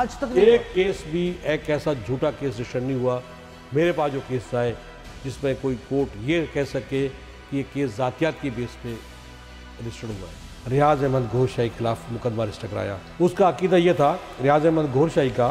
आज तक एक केस भी एक ऐसा झूठा केस रजिस्टर नहीं हुआ मेरे पास जो केस आए जिसमें कोई कोर्ट ये कह सके कि ये केस जातियात की बेस पे रजिस्टर्ड हुआ है रियाज अहमद घोरशाही के खिलाफ मुकदमा रजिस्टर कराया उसका अकीदा यह था रियाज अहमद घोरशाही का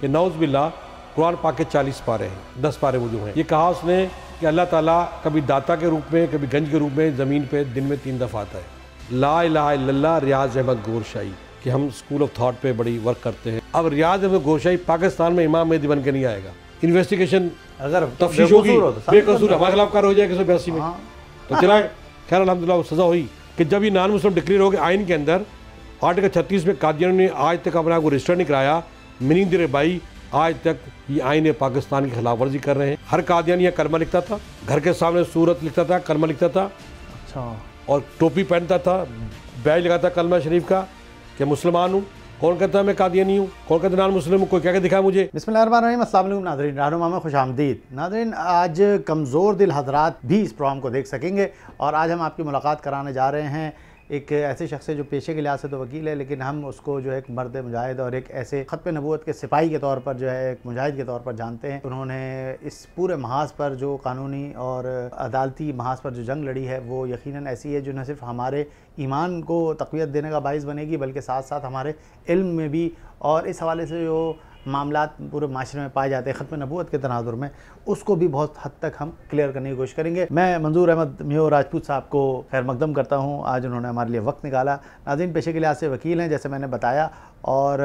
कि नौज बिल्ला कुरान पाके के चालीस पारे हैं दस पारे वो जो हैं ये कहा उसने कि अल्लाह ताला कभी दाता के रूप में कभी गंज के रूप में ज़मीन पे दिन में तीन दफ़ा आता है ला ला रियाज अहमद गोरशाही कि हम स्कूल ऑफ थॉट पे बड़ी वर्क करते हैं अब रियाज अहमद गोशाई पाकिस्तान में इमाम मेहदी बन के नहीं आएगा इन्वेस्टिगेशन अगर तफ्तीश होगी तो बेकसूर हमारे खिलाफ कार्य हो जाए एक सौ बयासी में हाँ। तो चला खैर अलहमदिल्ला सज़ा हुई कि जब ये नान मुस्लिम डिक्लेयर हो गए आइन के अंदर आर्टिकल छत्तीस में कादियन ने आज तक अपने आपको रजिस्टर नहीं कराया मिनी दिर भाई आज तक ये आइन पाकिस्तान की खिलाफ वर्जी कर रहे हैं हर कादियन यह कर्मा लिखता था घर के सामने सूरत लिखता था कर्मा लिखता था अच्छा और टोपी पहनता था बैज लगाता कलमा शरीफ का क्या मुसलमान हूँ कोलकाता में कादियानी हूँ कोलकाता नान मुस्लिम कोई क्या क्या दिखा मुझे बिस्मिल्लाम नादरीन रानो मामा खुश आमदीद नादरीन आज कमज़ोर दिल हजरात भी इस प्रोग्राम को देख सकेंगे और आज हम आपकी मुलाकात कराने जा रहे हैं एक ऐसे शख्स है जो पेशे के लिहाज से तो वकील है लेकिन हम उसको जो है एक मर्द मुजाहिद और एक ऐसे खत नबूत के सिपाही के तौर पर जो है एक मुजाहिद के तौर पर जानते हैं उन्होंने इस पूरे महाज पर जो कानूनी और अदालती महाज पर जो जंग लड़ी है वो यकीन ऐसी है जो न सिर्फ हमारे ईमान को तकवीत देने का बायस बनेगी बल्कि साथ साथ हमारे इल्म में भी और इस हवाले से जो मामला पूरे माशरे में पाए जाते हैं ख़त्म नबूत के तनाजुर में उसको भी बहुत हद तक हम क्लियर करने की कोशिश करेंगे मैं मंजूर अहमद मियो राजपूत साहब को खैर मकदम करता हूँ आज उन्होंने हमारे लिए वक्त निकाला नाजीन पेशे के लिहाज से वकील हैं जैसे मैंने बताया और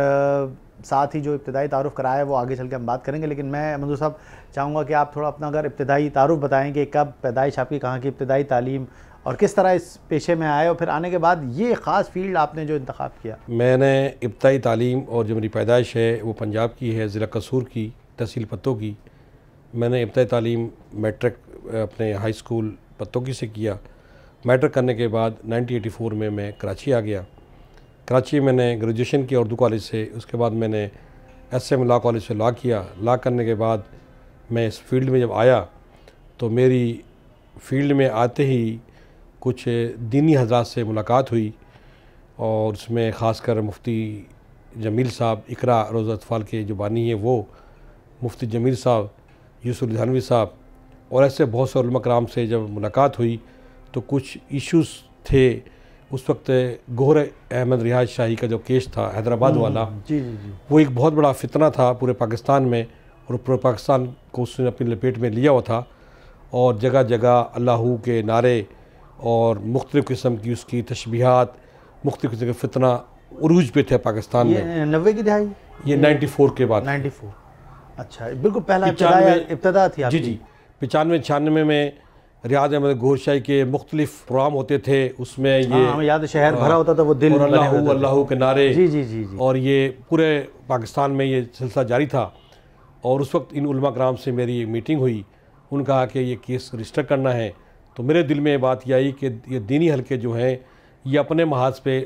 साथ ही जो इब्तदाई तारुफ कराया है वो आगे चल के हम बात करेंगे लेकिन मैं मंजूर साहब चाहूँगा कि आप थोड़ा अपना अगर इब्तदाई तारुफ बताएँ कि कब पैदाइश आपकी कहाँ की इब्तदाई तालीम और किस तरह इस पेशे में आए और फिर आने के बाद ये ख़ास फील्ड आपने जो इंतखब किया मैंने इब्तई तालीम और जो मेरी पैदाइश है वो पंजाब की है ज़िला कसूर की तहसील पत्तों की मैंने इब्तई तालीम मैट्रिक अपने हाई स्कूल पत्तों की से किया मैट्रिक करने के बाद 1984 में मैं कराची आ गया कराची मैंने ग्रेजुएशन किया उर्दू कॉलेज से उसके बाद मैंने एस एम लॉ कॉलेज से लॉ किया लॉ करने के बाद मैं इस फील्ड में जब आया तो मेरी फील्ड में आते ही कुछ दीनी हजरात से मुलाकात हुई और उसमें ख़ासकर मुफ्ती जमील साहब इकरा रोज अतफ़ाल के जो बानी हैं वो मुफ्ती जमील साहब यूसुफ धानवी साहब और ऐसे बहुत से कराम से जब मुलाकात हुई तो कुछ इश्यूज़ थे उस वक्त गोहर अहमद रिहाज शाही का जो केस था हैदराबाद हम्म, वाला जी जी जी वो एक बहुत बड़ा फितना था पूरे पाकिस्तान में और पूरे पाकिस्तान को उसने अपनी लपेट में लिया हुआ था और जगह जगह अल्लाह के नारे और मुख्तु किस्म की उसकी तशबीहत मुख्त किस्म के फितना उरूज पे थे पाकिस्तान में नबे की दिहाई ये नाइन्टी फोर के बाद नाइन्टी फोर अच्छा बिल्कुल पहला इब्तदा थी जी जी पचानवे छियानवे में रियाज अहमद गोरशाही के मुख्तलिफ प्रोग्राम होते थे उसमें हाँ, ये याद शहर भरा होता था वो दिल अल्लाह अल्लाह के नारे जी जी जी जी और ये पूरे पाकिस्तान में ये सिलसिला जारी था और उस वक्त इन उलमा कराम से मेरी मीटिंग हुई उनका कहा कि ये केस रजिस्टर करना है तो मेरे दिल में ये बात यह आई कि ये दीनी हलके जो हैं ये अपने महाज पे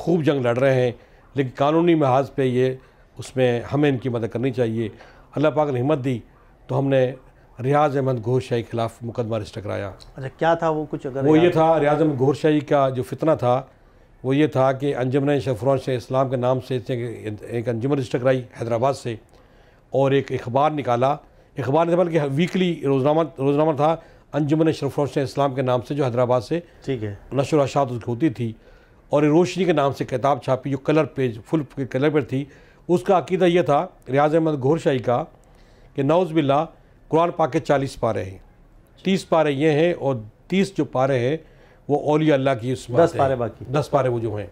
खूब जंग लड़ रहे हैं लेकिन कानूनी महाज पे ये उसमें हमें इनकी मदद करनी चाहिए अल्लाह पाक ने हिम्मत दी तो हमने रियाज अहमद घोरशाही के खिलाफ मुकदमा रजिस्टर कराया अच्छा क्या था वो कुछ अगर वो ये था रियाज अहमद घोरशाही का जो फितना था वो ये था कि अंजमन शफरोन से इस्लाम के नाम से एक अंजमन रजिस्टर कराई हैदराबाद से और एक अखबार निकाला अखबार ने बल्कि वीकली रोजनामा रोजनामा था अंजुमन रोशन इस्लाम के नाम से जो हैदराबाद से ठीक है नशर अशात उसकी होती थी और रोशनी के नाम से किताब छापी जो कलर पेज फुल कलर पर थी उसका अकीदा यह था रियाज अहमद घोरशाही का कि नौज़ बिल्ला कुरान पाक के चालीस पारे हैं तीस पारे ये हैं और तीस जो पारे हैं वो ओलिया अल्लाह की उसमें दस पारे बाकी दस पारे वो जो हैं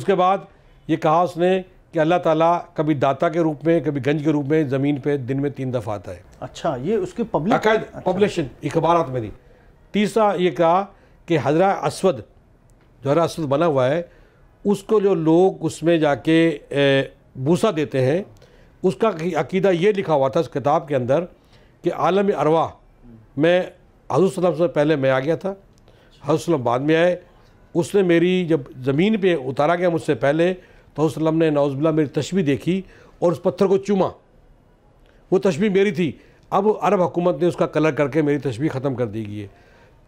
उसके बाद ये कहा उसने कि अल्लाह ताला कभी दाता के रूप में कभी गंज के रूप में ज़मीन पे दिन में तीन दफ़ा आता है अच्छा ये उसकी पब्लिक पॉपुलेशन अखबार में दी तीसरा ये कहा कि हजरा असवद जो हरा असवद बना हुआ है उसको जो लोग उसमें जाके भूसा देते हैं उसका अकीदा ये लिखा हुआ था उस किताब के अंदर कि आलम अरवा में सलम से पहले मैं आ गया था सलम बाद में आए उसने मेरी जब ज़मीन पे उतारा गया मुझसे पहले तो वसलम ने नौजबिल्ला मेरी तस्वीर देखी और उस पत्थर को चूमा वो तस्वीर मेरी थी अब अरब हुकूमत ने उसका कलर करके मेरी तस्वीर ख़त्म कर दी गई है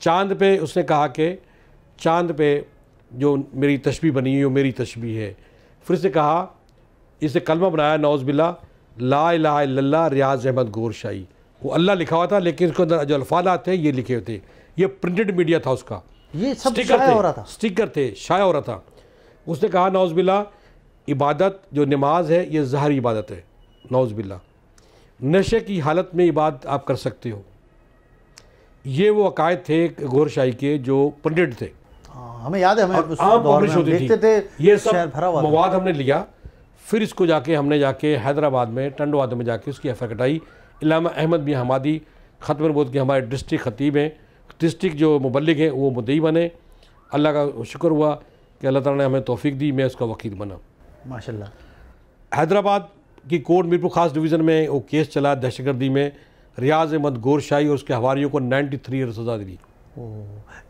चांद पे उसने कहा कि चांद पे जो मेरी तस्वीर बनी हुई वो मेरी तस्वीर है फिर उसने कहा इसे कलमा बनाया नौजबिल्ला ला ला रियाज अहमद गोर शाही वो अल्लाह लिखा हुआ था लेकिन उसके अंदर जो अल्फाला थे ये लिखे हुए थे ये प्रिंटेड मीडिया था उसका ये सब स्टिकर थे हो रहा था स्टिकर थे शाया हो रहा था उसने कहा नौजबिल्ला इबादत जो नमाज है ये जहरी इबादत है नौज़ बिल्ला नशे की हालत में इबादत आप कर सकते हो ये वो अकायद थे गौरशाही के जो पंडित थे हाँ, हमें याद है हमें आम पब्लिश थी थे ये सब मवाद हमने लिया फिर इसको जाके हमने जाके हैदराबाद में टंडवाद में जाके उसकी एफ कटाई इलामा अहमद भी हमादी ख़त्म बोध के हमारे डिस्ट्रिक्ट खतीब हैं डिस्ट्रिक्ट जो मुबलिक हैं वो मुदई बने अल्लाह का शुक्र हुआ कि अल्लाह ताला ने हमें तोफ़ी दी मैं उसका वकील बना माशाल्लाह हैदराबाद की कोर्ट मीरपुर खास डिवीज़न में वो केस चला दहशतगर्दी में रियाज अहमद गोरशाही और उसके हवारीयों को 93 थ्री ईयर सजा दी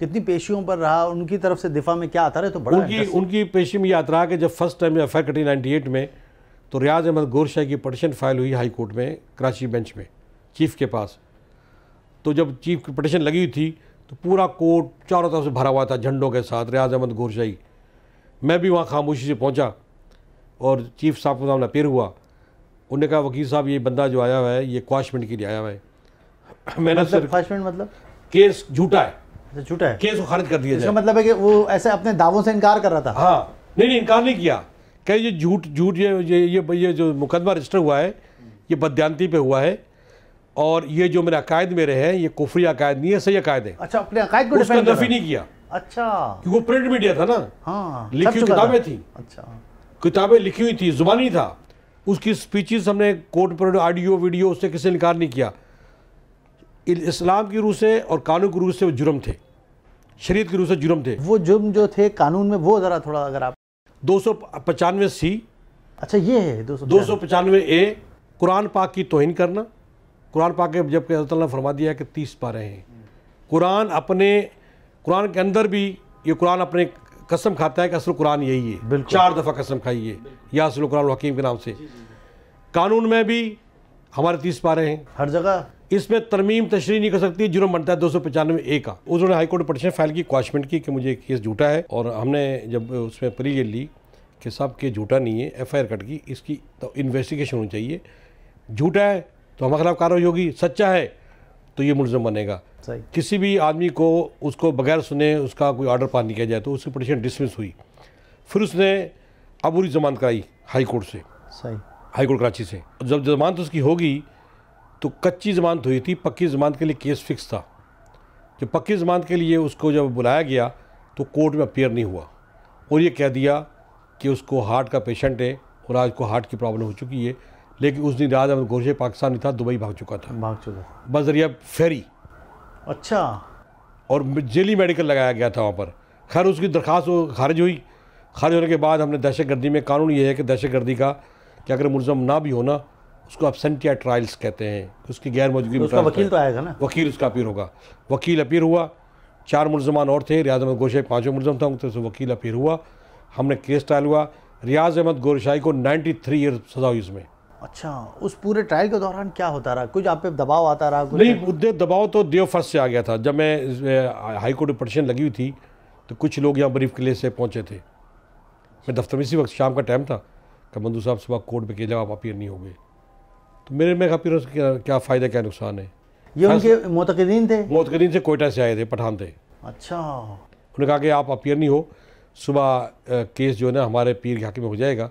कितनी पेशियों पर रहा उनकी तरफ से दिफा में क्या आता रहे तो बड़ा उनकी उनकी पेशी में यह आता रहा कि जब फर्स्ट टाइम एफ आई कटी नाइन्टी में तो रियाज अहमद गोरशाही की पटिशन फाइल हुई हाई कोर्ट में कराची बेंच में चीफ के पास तो जब चीफ की पटिशन लगी हुई थी तो पूरा कोर्ट चारों तरफ से भरा हुआ था झंडों के साथ रियाज अहमद गोरशाही मैं भी वहाँ खामोशी से पहुँचा और चीफ साहब का सामना पेर हुआ उन्होंने कहा वकील साहब ये बंदा जो आया हुआ है ये क्वाशमेंट के लिए आया हुआ है मैंने मतलब क्वाशमेंट मतलब केस झूठा है अच्छा, झूठा है केस को खारिज कर दिया इसका मतलब है कि वो ऐसे अपने दावों से इनकार कर रहा था हाँ नहीं नहीं इनकार नहीं किया कह ये झूठ झूठ ये ये ये ये जो मुकदमा रजिस्टर हुआ है ये बदयांती पे हुआ है और ये जो मेरे अकायद मेरे हैं ये कुफरी अकायद नहीं है सही अकायद है अच्छा अपने अकायद को उसका नफी नहीं किया अच्छा क्योंकि वो प्रिंट मीडिया था ना हाँ लिखी किताबें थी अच्छा किताबें लिखी हुई थी ज़ुबानी था उसकी स्पीचेस हमने कोर्ट पर ऑडियो वीडियो उससे किसी इनकार नहीं किया इस्लाम की रूह से और कानून की रूह से वो जुर्म थे शरीयत की रूह से जुर्म थे वो जुर्म जो थे कानून में वो ज़रा थोड़ा अगर आप दो सौ पचानवे सी अच्छा ये है दो सौ पचानवे ए कुरान पाक की तोहन करना कुरान पाक के जबकि अल्लाह ने फरमा दिया कि तीस पारे हैं कुरान अपने कुरान के अंदर भी ये कुरान अपने कसम खाता है कि असल कुरान यही है चार दफ़ा कसम खाई है या असल कुरान हकीम के नाम से कानून में भी हमारे तीस पारे हैं हर जगह इसमें तरमीम तशरी नहीं कर सकती जुर्म बनता है दो सौ पचानवे ए का उन्होंने हाईकोर्ट में पटिशन फाइल की क्वाशमेंट की कि मुझे केस झूठा है और हमने जब उसमें परी ये ली कि साहब केस झूठा नहीं है एफ आई आर कट की इसकी तो इन्वेस्टिगेशन होनी चाहिए झूठा है तो हमारे खिलाफ कार्रवाई होगी सच्चा है तो ये मुलजम बनेगा सही किसी भी आदमी को उसको बगैर सुने उसका कोई ऑर्डर पास नहीं किया जाए तो उसकी पटिशन डिसमिस हुई फिर उसने अबूरी जमानत कराई हाई कोर्ट से सही हाई कोर्ट कराची से जब जमानत उसकी होगी तो कच्ची जमानत हुई थी पक्की जमानत के लिए केस फिक्स था जब पक्की जमानत के लिए उसको जब बुलाया गया तो कोर्ट में अपेयर नहीं हुआ और ये कह दिया कि उसको हार्ट का पेशेंट है और आज को हार्ट की प्रॉब्लम हो चुकी है लेकिन उस दिन राज अहमद घोषे पाकिस्तान था दुबई भाग चुका था भाग चुका था बजरिया फेरी अच्छा और जेली मेडिकल लगाया गया था वहाँ पर खैर उसकी दरख्वास्त तो खारिज हुई खारिज होने के बाद हमने दहशत गर्दी में कानून ये है कि दहशत गर्दी का कि अगर मुलजम ना भी होना उसको सेंटिया ट्रायल्स कहते हैं उसकी गैर मौजूदगी तो उसका वकील तो आएगा ना वकील उसका अपील होगा वकील अपील हुआ चार मुलजमान और थे रियाज अहमद गोशे पाँचों मुलजम था उनसे तो वकील अपील हुआ हमने केस ट्रायल हुआ रियाज अहमद गोरशाही को नाइन्टी थ्री ईयर सजा हुई उसमें अच्छा उस पूरे ट्रायल के दौरान क्या होता रहा कुछ आप पे दबाव आता रहा कुछ नहीं मुद्दे दबाव तो देव फर्स्ट से आ गया था जब मैं हाई कोर्ट में पटिशन लगी हुई थी तो कुछ लोग यहाँ बरीफ किले से पहुँचे थे मैं दफ्तर में इसी वक्त शाम का टाइम था कमंदू साहब सुबह कोर्ट में के जब आप नहीं हो गए तो मेरे में अपीयरेंस क्या, फ़ायदा क्या नुकसान है ये उनके मोतकदीन थे मोतकदीन से कोयटा से आए थे पठान थे अच्छा उन्होंने कहा कि आप अपियर नहीं हो सुबह केस जो है ना हमारे पीर घाटी में हो जाएगा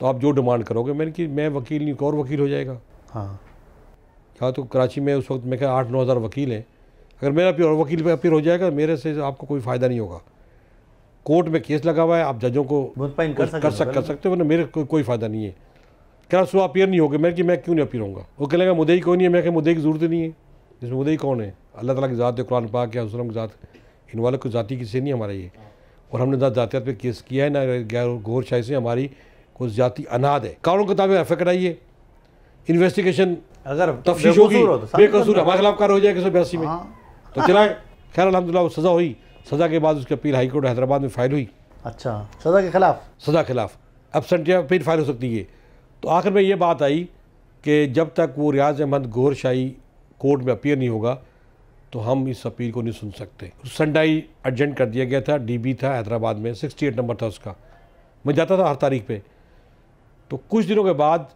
तो आप जो डिमांड करोगे मैंने कि मैं वकील नहीं और वकील हो जाएगा हाँ क्या तो कराची में उस वक्त मैं क्या आठ नौ हज़ार वकील हैं अगर मेरा अपील वकील पे अपील हो जाएगा मेरे से आपको कोई फ़ायदा नहीं होगा कोर्ट में केस लगा हुआ है आप जजों को कर, कर, सक, कर सकते हो वरना मेरे को कोई फ़ायदा नहीं है क्या सो अपीयर नहीं होगा मैं कि मैं क्यों नहीं अपीयर होगा वो कहेंगे कहेगा ही कौन नहीं है मैं क्या मुदई की ज़रूरत नहीं है इसमें ही कौन है अल्लाह तला की ज़ात है कुरान पाक या उसलम की ज़ात इन वाले को ज़ाती किसी नहीं हमारा ये और हमने ज़ातियात पर केस किया है ना गैर गौर शाही से हमारी को ज़्यादा अनाद है कानून के ताबे एफ कराइए इन्वेस्टिगेशन अगर तफ्तीश होगी बेकसूर तो हमारे खिलाफ कार्य हो जाएगा एक सौ बयासी में हाँ। तो चलाए खैर अलहमदिल्ला वो सज़ा हुई सज़ा के बाद उसकी अपील हाईकोर्ट हैदराबाद में फाइल हुई अच्छा सज़ा के खिलाफ सज़ा खिलाफ या अपील फाइल हो सकती है तो आखिर में ये बात आई कि जब तक वो रियाज अहमद गोरशाही कोर्ट में अपील नहीं होगा तो हम इस अपील को नहीं सुन सकते संडाई अर्जेंट कर दिया गया था डीबी था हैदराबाद में 68 नंबर था उसका मैं जाता था हर तारीख पे तो कुछ दिनों के बाद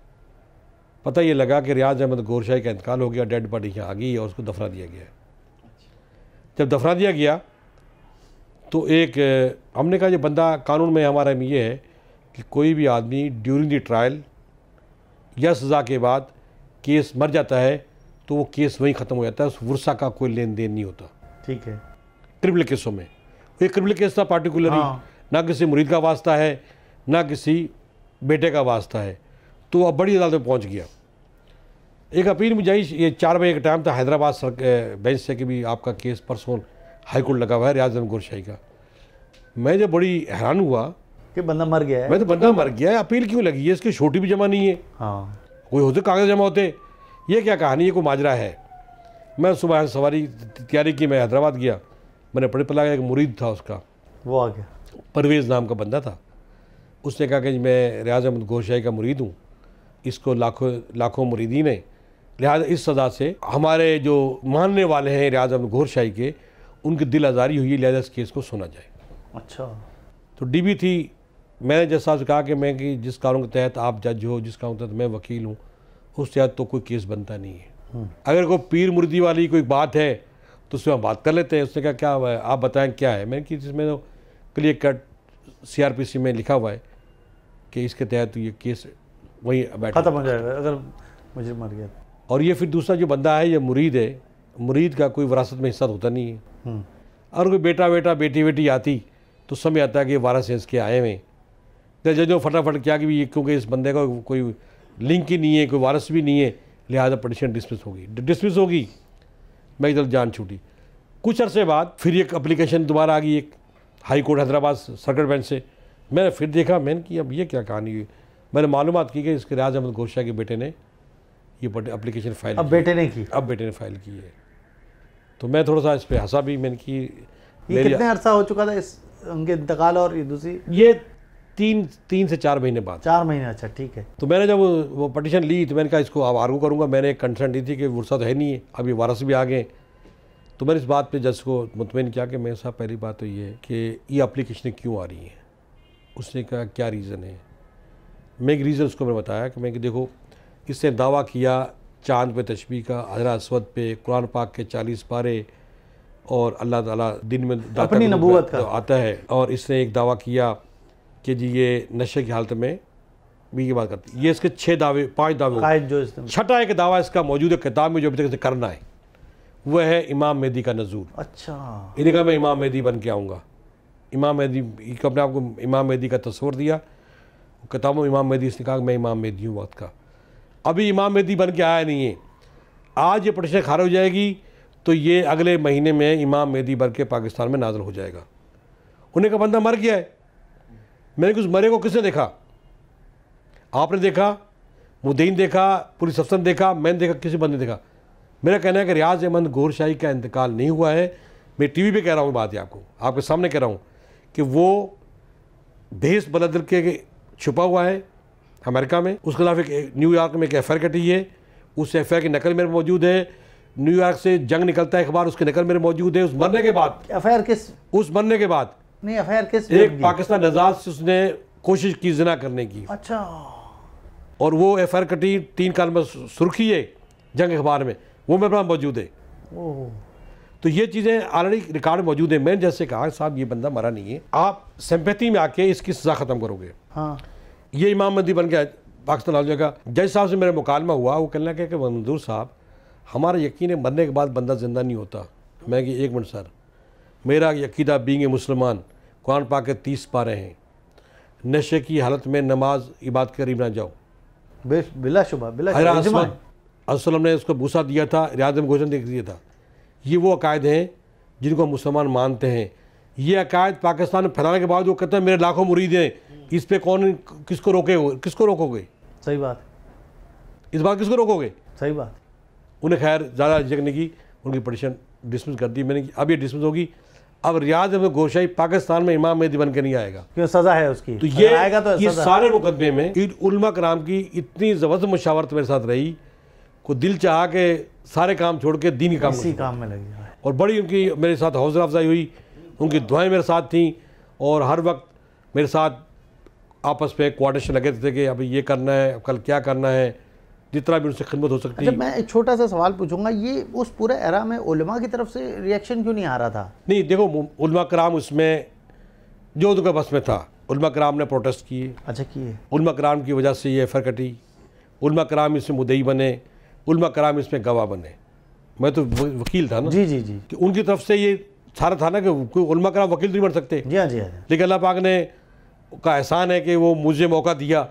पता ये लगा कि रियाज अहमद गोरशाही का इंतकाल हो गया डेड बॉडी यहाँ आ गई और उसको दफरा दिया गया जब दफरा दिया गया तो एक हमने कहा ये बंदा कानून में हमारा ये है कि कोई भी आदमी ड्यूरिंग द ट्रायल या सज़ा के बाद केस मर जाता है तो वो केस वहीं ख़त्म हो जाता है उस वर्षा का कोई लेन देन नहीं होता ठीक है क्रिमिनल केसों में एक क्रिमिनल केस था पार्टिकुलरली हाँ। ना किसी मुरीद का वास्ता है ना किसी बेटे का वास्ता है तो अब बड़ी अदालत में पहुँच गया एक अपील में जाइए ये चार बजे का टाइम था हैदराबाद सर बेंच से कि भी आपका केस परसों हाईकोर्ट लगा हुआ है रियाज गोरशाही का मैं जब बड़ी हैरान हुआ कि बंदा मर गया है मैं तो बंदा मर गया है अपील क्यों लगी है इसकी छोटी भी जमा नहीं है हाँ कोई होते कागज जमा होते ये क्या कहानी ये कोई माजरा है मैं सुबह सवारी तैयारी की मैं हैदराबाद गया मैंने पड़े पला गया एक मुरीद था उसका वो आ गया परवेज़ नाम का बंदा था उसने कहा कि मैं रियाज अहमद गोशाई का मुरीद हूँ इसको लाखों लाखों मुरीदीन है लिहाजा इस सज़ा से हमारे जो मानने वाले हैं रियाज अहमद घोरशाही के उनकी दिल आज़ारी हुई लिहाजा इस केस को सुना जाए अच्छा तो डी बी थी मैंने जज साहब से कहा कि मैं कि जिस कानून के तहत आप जज हो जिस कानून के तहत मैं वकील हूँ उस तहत तो कोई केस बनता नहीं है हम्म। अगर कोई पीर मुर्दी वाली कोई बात है तो उसमें हम बात कर लेते हैं उसने कहा क्या हुआ है आप बताएं क्या है मैंने कि जिसमें तो क्लियर कट सी में लिखा हुआ है कि इसके तहत ये केस वहीं बैठ खत्म हो जाएगा अगर मुझे मर गया तो। और ये फिर दूसरा जो बंदा है ये मुरीद है मुरीद का कोई विरासत में हिस्सा तो होता नहीं है हम्म। अगर कोई बेटा बेटा बेटी बेटी आती तो समझ आता है कि वारस है इसके आए हुए तो जजों फटाफट क्या कि ये क्योंकि इस बंदे का कोई लिंक ही नहीं है कोई वारस भी नहीं है लिहाजा पटिशन डिसमिस होगी डिसमिस होगी मैं इधर जान छूटी कुछ अरसे बाद फिर एक अप्लीकेशन दोबारा आ गई एक high court Hyderabad circuit bench से मैंने फिर देखा मैंने कि अब ये क्या कहानी हुई मैंने मालूम की कि इसके राज अहमद घोषा के बेटे ने ये अप्लीकेशन फाइल अब बेटे ने की अब बेटे ने फाइल की है तो मैं थोड़ा सा इस पर हंसा भी मैंने कि कितने अरसा हो चुका था इस उनके इंतकाल और ये दूसरी ये तीन तीन से चार महीने बाद चार महीने अच्छा ठीक है तो मैंने जब वो, वो पटिशन ली तो मैंने कहा इसको अब आर्गू करूँगा मैंने एक कंसर्न दी थी कि वर्षा तो है नहीं है अब ये वारस भी आ गए तो मैंने इस बात पे जज को मुतमिन किया कि मैं साहब पहली बात तो ये है कि ये अप्लीकेशन क्यों आ रही हैं उसने कहा क्या रीज़न है मैं एक रीज़न उसको मैंने बताया कि मैं कि देखो इसने दावा किया चांद पे तशबी का हजरा असवद पे कुरान पाक के चालीस पारे और अल्लाह ताला दिन में अपनी नबूवत का आता है और इसने एक दावा किया कि जी ये नशे की हालत में भी ये बात करती ये इसके छः दावे पाँच दावे जो छठा एक दावा इसका मौजूद किताब में जो अभी तक करना है वह है इमाम मेदी का नजूर अच्छा इन्हें मैं इमाम मेदी बन के आऊँगा इमाम मेहदी को अपने आप को इमाम मेहदी का तस्वर दिया किताबों इमाम मेहदी इसने कहा मैं इमाम मेहदी हूँ वक्त का अभी इमाम मेहदी बन के आया नहीं है आज ये पटिशन खारिज हो जाएगी तो ये अगले महीने में इमाम मेहदी बन के पाकिस्तान में नाजल हो जाएगा उन्हें का बंदा मर गया है मैंने कुछ मरे को किसने देखा आपने देखा मुद्दीन देखा पुलिस अफसर ने देखा मैंने देखा किसी बंद देखा मेरा कहना है कि रियाज अहमद गोरशाही का इंतकाल नहीं हुआ है मैं टीवी पे कह रहा हूँ बात आपको आपके सामने कह रहा हूँ कि वो भेस बलदल के छुपा हुआ है अमेरिका में उसके खिलाफ एक न्यूयॉर्क में एक एफ कटी है उस एफ की नकल मेरे मौजूद है न्यूयॉर्क से जंग निकलता है अखबार उसके नकल मेरे मौजूद है उस मरने के बाद एफ किस उस मरने के बाद नहीं एफ किस एक पाकिस्तान नजाज से उसने कोशिश की जना करने की अच्छा और वो एफ कटी तीन काल में सुर्खी है जंग अखबार में वो मेरे पास मौजूद है तो ये चीज़ें ऑलरेडी रिकॉर्ड मौजूद है मैंने जैसे कहा साहब ये बंदा मरा नहीं है आप सम्पत्ति में आके इसकी सज़ा ख़त्म करोगे हाँ ये इमाम मंदी बन गया पाकिस्तान लाल जगह जज साहब से मेरा मुकालमा हुआ वो कहना क्या कि मंजूर साहब हमारा यकीन है मरने के बाद बंदा ज़िंदा नहीं होता मैं कि एक मिनट सर मेरा यकीदा बींग मुसलमान कुरान पा के तीस पा रहे हैं नशे की हालत में नमाज इबाद करीब ना जाओ बिलाशुबा बिला असलम ने उसको भूसा दिया था रियाज में घोषण दिया था ये वो अकायद हैं जिनको मुसलमान मानते हैं ये अकायद पाकिस्तान में फैलाने के बाद वो कहते हैं मेरे लाखों मुरीद हैं इस पर कौन किसको रोके किसको रोकोगे सही बात इस बात किसको रोकोगे सही बात उन्हें खैर ज़्यादा झिझकने की उनकी पटिशन डिसमिस कर दी मैंने अब ये डिसमिस होगी अब रियाज अहमद गोशाई पाकिस्तान में इमाम मेहदी बन के नहीं आएगा क्यों सजा है उसकी तो ये आएगा तो ये सारे मुकदमे में ईद उलमा कराम की इतनी ज़बरदस्त मुशावरत मेरे साथ रही को दिल चाह के सारे काम छोड़ के दीनी काम इसी काम में लगे और बड़ी उनकी मेरे साथ हौसला अफजाई हुई उनकी दुआएं मेरे साथ थीं और हर वक्त मेरे साथ आपस में कोऑर्डिनेशन लगे थे कि अभी ये करना है कल क्या करना है जितना भी उनसे खिदमत हो सकती है अच्छा, मैं एक छोटा सा सवाल पूछूंगा ये उस पूरे एरा में उलमा की तरफ से रिएक्शन क्यों नहीं आ रहा था नहीं देखो उलमा कराम उसमें जो उनका बस में था उलमा कराम ने प्रोटेस्ट किए अच्छा किए उलमा कराम की वजह से ये फर कटी उलमा कराम इसमें मुदई बने उलमा कराम इसमें गवाह बने मैं तो वकील था ना जी जी जी कि उनकी तरफ से ये सारा था ना कि कोई उलमा कराम वकील नहीं बन सकते जी हाँ जी हाँ लेकिन अल्लाह पाक ने का एहसान है कि वो मुझे मौका दिया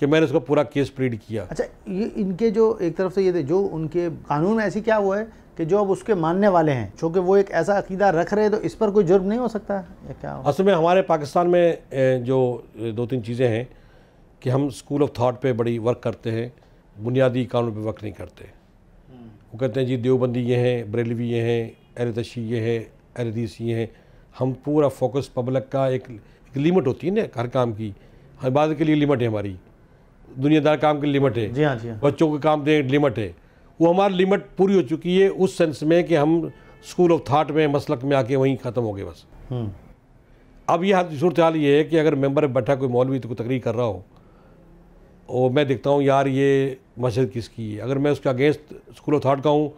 कि मैंने उसका पूरा केस प्लीड किया अच्छा ये इनके जो एक तरफ से ये थे जो उनके कानून में ऐसी क्या हुआ है कि जो अब उसके मानने वाले हैं चूँकि वो एक ऐसा अकीदा रख रहे हैं तो इस पर कोई जुर्म नहीं हो सकता क्या असल में हमारे पाकिस्तान में जो दो तीन चीज़ें हैं कि हम स्कूल ऑफ थाट पर बड़ी वर्क करते हैं बुनियादी कानून पर वक्त नहीं करते वो कहते हैं जी देवबंदी ये हैं बरेलवी ये हैं अहल तशी ये हैं अहदीस ये हैं हम पूरा फोकस पब्लिक का एक, एक लिमिट होती है ना हर काम की इबादत के लिए लिमिट है हमारी दुनियादार काम की लिमिट है जी हाँ जी हाँ। बच्चों के काम दें लिमिट है वो हमारी लिमिट पूरी हो चुकी है उस सेंस में कि हम स्कूल ऑफ थाट में मसलक में आके वहीं ख़त्म हो गए बस हम्म। अब यह सूरत हाल ये है कि अगर मेम्बर बैठा कोई मौलवी तो कोई तकरीर कर रहा हो और मैं देखता हूँ यार ये मस्जिद किसकी है अगर मैं उसके अगेंस्ट स्कूल ऑफ थाट का हूँ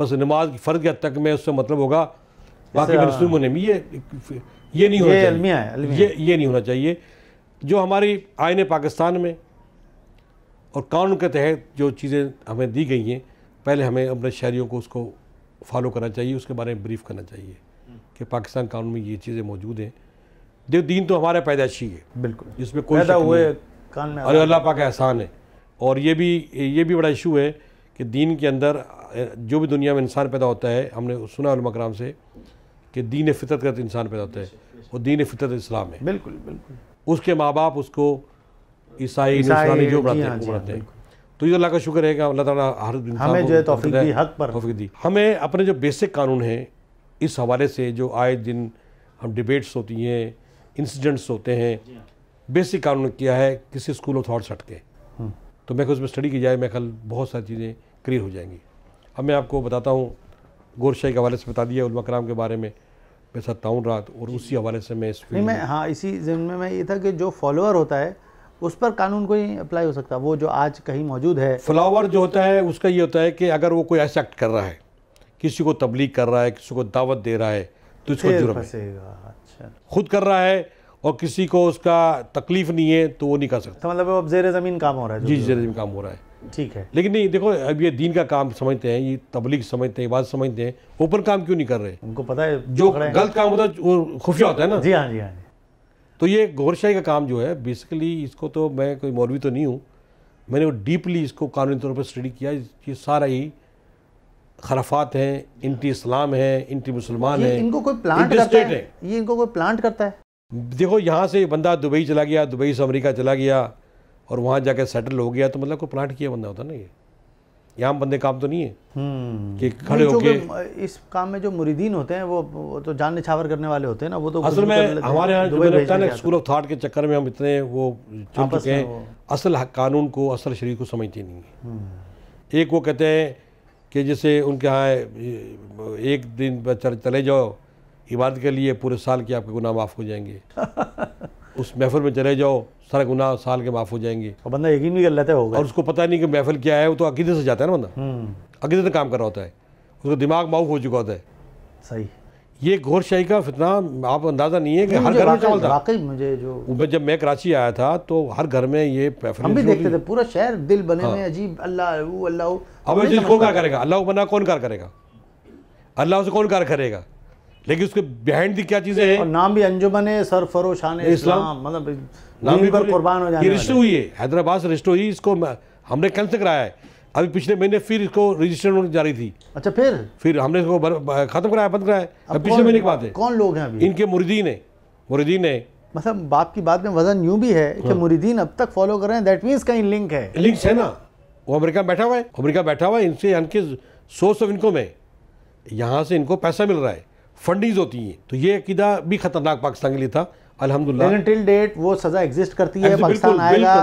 बस नमाज की फ़र्ज हद तक मैं उससे मतलब होगा बाकी ये ये नहीं होना ये है ये ये नहीं होना चाहिए जो हमारी आयन पाकिस्तान में और कानून के तहत जो चीज़ें हमें दी गई हैं पहले हमें अपने शहरीों को उसको फॉलो करना चाहिए उसके बारे में ब्रीफ करना चाहिए कि पाकिस्तान कानून में ये चीज़ें मौजूद हैं जो दीन तो हमारा पैदाशी है बिल्कुल इसमें कोई पैदा हुए कान में और अल्लाह पाक एहसान है और ये भी ये भी बड़ा इशू है कि दीन के अंदर जो भी दुनिया में इंसान पैदा होता है हमने सुना मकराम से कि दीन फितरत का इंसान पैदा होता है और दीन फितरत इस्लाम है बिल्कुल बिल्कुल उसके माँ बाप उसको ईसाई इस्लामी जो बढ़ाते हैं हाँ, हाँ, तो ये अल्लाह का शुक्र है कि अल्लाह ताला हर हमें जो है दी हक पर दी हमें अपने जो बेसिक कानून हैं इस हवाले से जो आए दिन हम डिबेट्स होती हैं इंसिडेंट्स होते हैं बेसिक काम किया है किसी स्कूल ऑफ थाट्स हटके तो मैं उसमें स्टडी की जाए मैं कल बहुत सारी चीज़ें क्लियर हो जाएंगी अब मैं आपको बताता हूँ गोरशाही के हवाले से बता दिया उलमा कराम के बारे में मैं सत्ता हूँ रात और उसी हवाले से मैं इस नहीं मैं हाँ इसी जिम में मैं ये था कि जो फॉलोअर होता है उस पर कानून कोई अप्लाई हो सकता है वो जो आज कहीं मौजूद है फ्लावर जो होता है उसका ये होता है कि अगर वो कोई ऐसा एक्ट कर रहा है किसी को तबलीग कर रहा है किसी को दावत दे रहा है तो इसको जुर्म है अच्छा खुद कर रहा है और किसी को उसका तकलीफ नहीं है तो वो नहीं कर सकता तो मतलब अब जेर ज़मीन काम हो रहा है जी जेर ज़मीन काम हो रहा है ठीक है लेकिन नहीं देखो अब ये दीन का काम समझते हैं ये तबलीग समझते हैं बात समझते हैं ओपन काम क्यों नहीं कर रहे उनको पता है जो गलत काम होता है वो खुफिया होता है ना जी हाँ जी हाँ तो ये गौरशाही का काम जो है बेसिकली इसको तो मैं कोई मौलवी तो नहीं हूँ मैंने वो डीपली इसको कानूनी तौर पर स्टडी किया ये सारा ही खराफात हैं इंटी इस्लाम है इंटी मुसलमान है इनको कोई प्लांट करता है ये इनको कोई प्लांट करता है देखो यहाँ से बंदा दुबई चला गया दुबई से अमेरिका चला गया और वहाँ जाके सेटल हो गया तो मतलब कोई प्लांट किया बंदा होता ना ये यहाँ बंदे काम तो नहीं है हम्म। कि खड़े होके इस काम में जो मुरीदीन होते हैं वो, वो तो जान निछावर करने वाले होते हैं ना वो तो असल में हमारे यहाँ स्कूल ऑफ थाट के चक्कर में हम इतने वो चुन चुके हैं असल कानून को असल शरीर को समझते नहीं है हम्म। एक वो कहते हैं कि जैसे उनके यहाँ एक दिन चले जाओ इबादत के लिए पूरे साल के आपके गुनाह माफ़ हो जाएंगे उस महफल में चले जाओ सारे गुनाह साल के माफ़ हो जाएंगे और बंदा यकीन भी कर लेता होगा और उसको पता नहीं कि महफल क्या है वो तो अकीदे से जाता है ना बंदा हम्म। अकीदे से काम कर रहा होता है उसका दिमाग माउफ़ हो चुका होता है सही ये घोरशाही का फितना आप अंदाज़ा नहीं है कि हर घर में चलता वाकई मुझे जो जब मैं कराची आया था तो हर घर में ये हम भी देखते थे पूरा शहर दिल बने हाँ। में अजीब अल्लाह अल्लाह अब इसको क्या करेगा अल्लाह बना कौन कार करेगा अल्लाह से कौन कार करेगा लेकिन उसके बिहाइंड क्या चीज़ें हैं नाम भी अंजुमन है सर फरोशान इस्लाम मतलब नाम पर कुर्बान हो जाए रजिस्टर हुई है हैदराबाद से रजिस्टर हुई इसको हमने कैंसिल कराया है अभी पिछले महीने फिर इसको रजिस्टर होने जा रही थी अच्छा फिर फिर हमने इसको खत्म कराया बंद कराया पिछले महीने की बात है कौन लोग हैं अभी इनके मुरीदीन है मुरीदीन है मतलब बाप की बात में वजन यूं भी है कि हाँ। मुरीदीन अब तक फॉलो कर रहे हैं दैट मीन्स कहीं लिंक है लिंक है ना वो अमेरिका बैठा हुआ है अमेरिका बैठा हुआ है इनसे यानी कि सोर्स ऑफ इनकम है यहाँ से इनको पैसा मिल रहा है फंडीज होती हैं तो ये अकीदा भी ख़तरनाक पाकिस्तान के लिए था अलहमदिल्ला टिल डेट वो सज़ा एग्जिस्ट करती है पाकिस्तान आएगा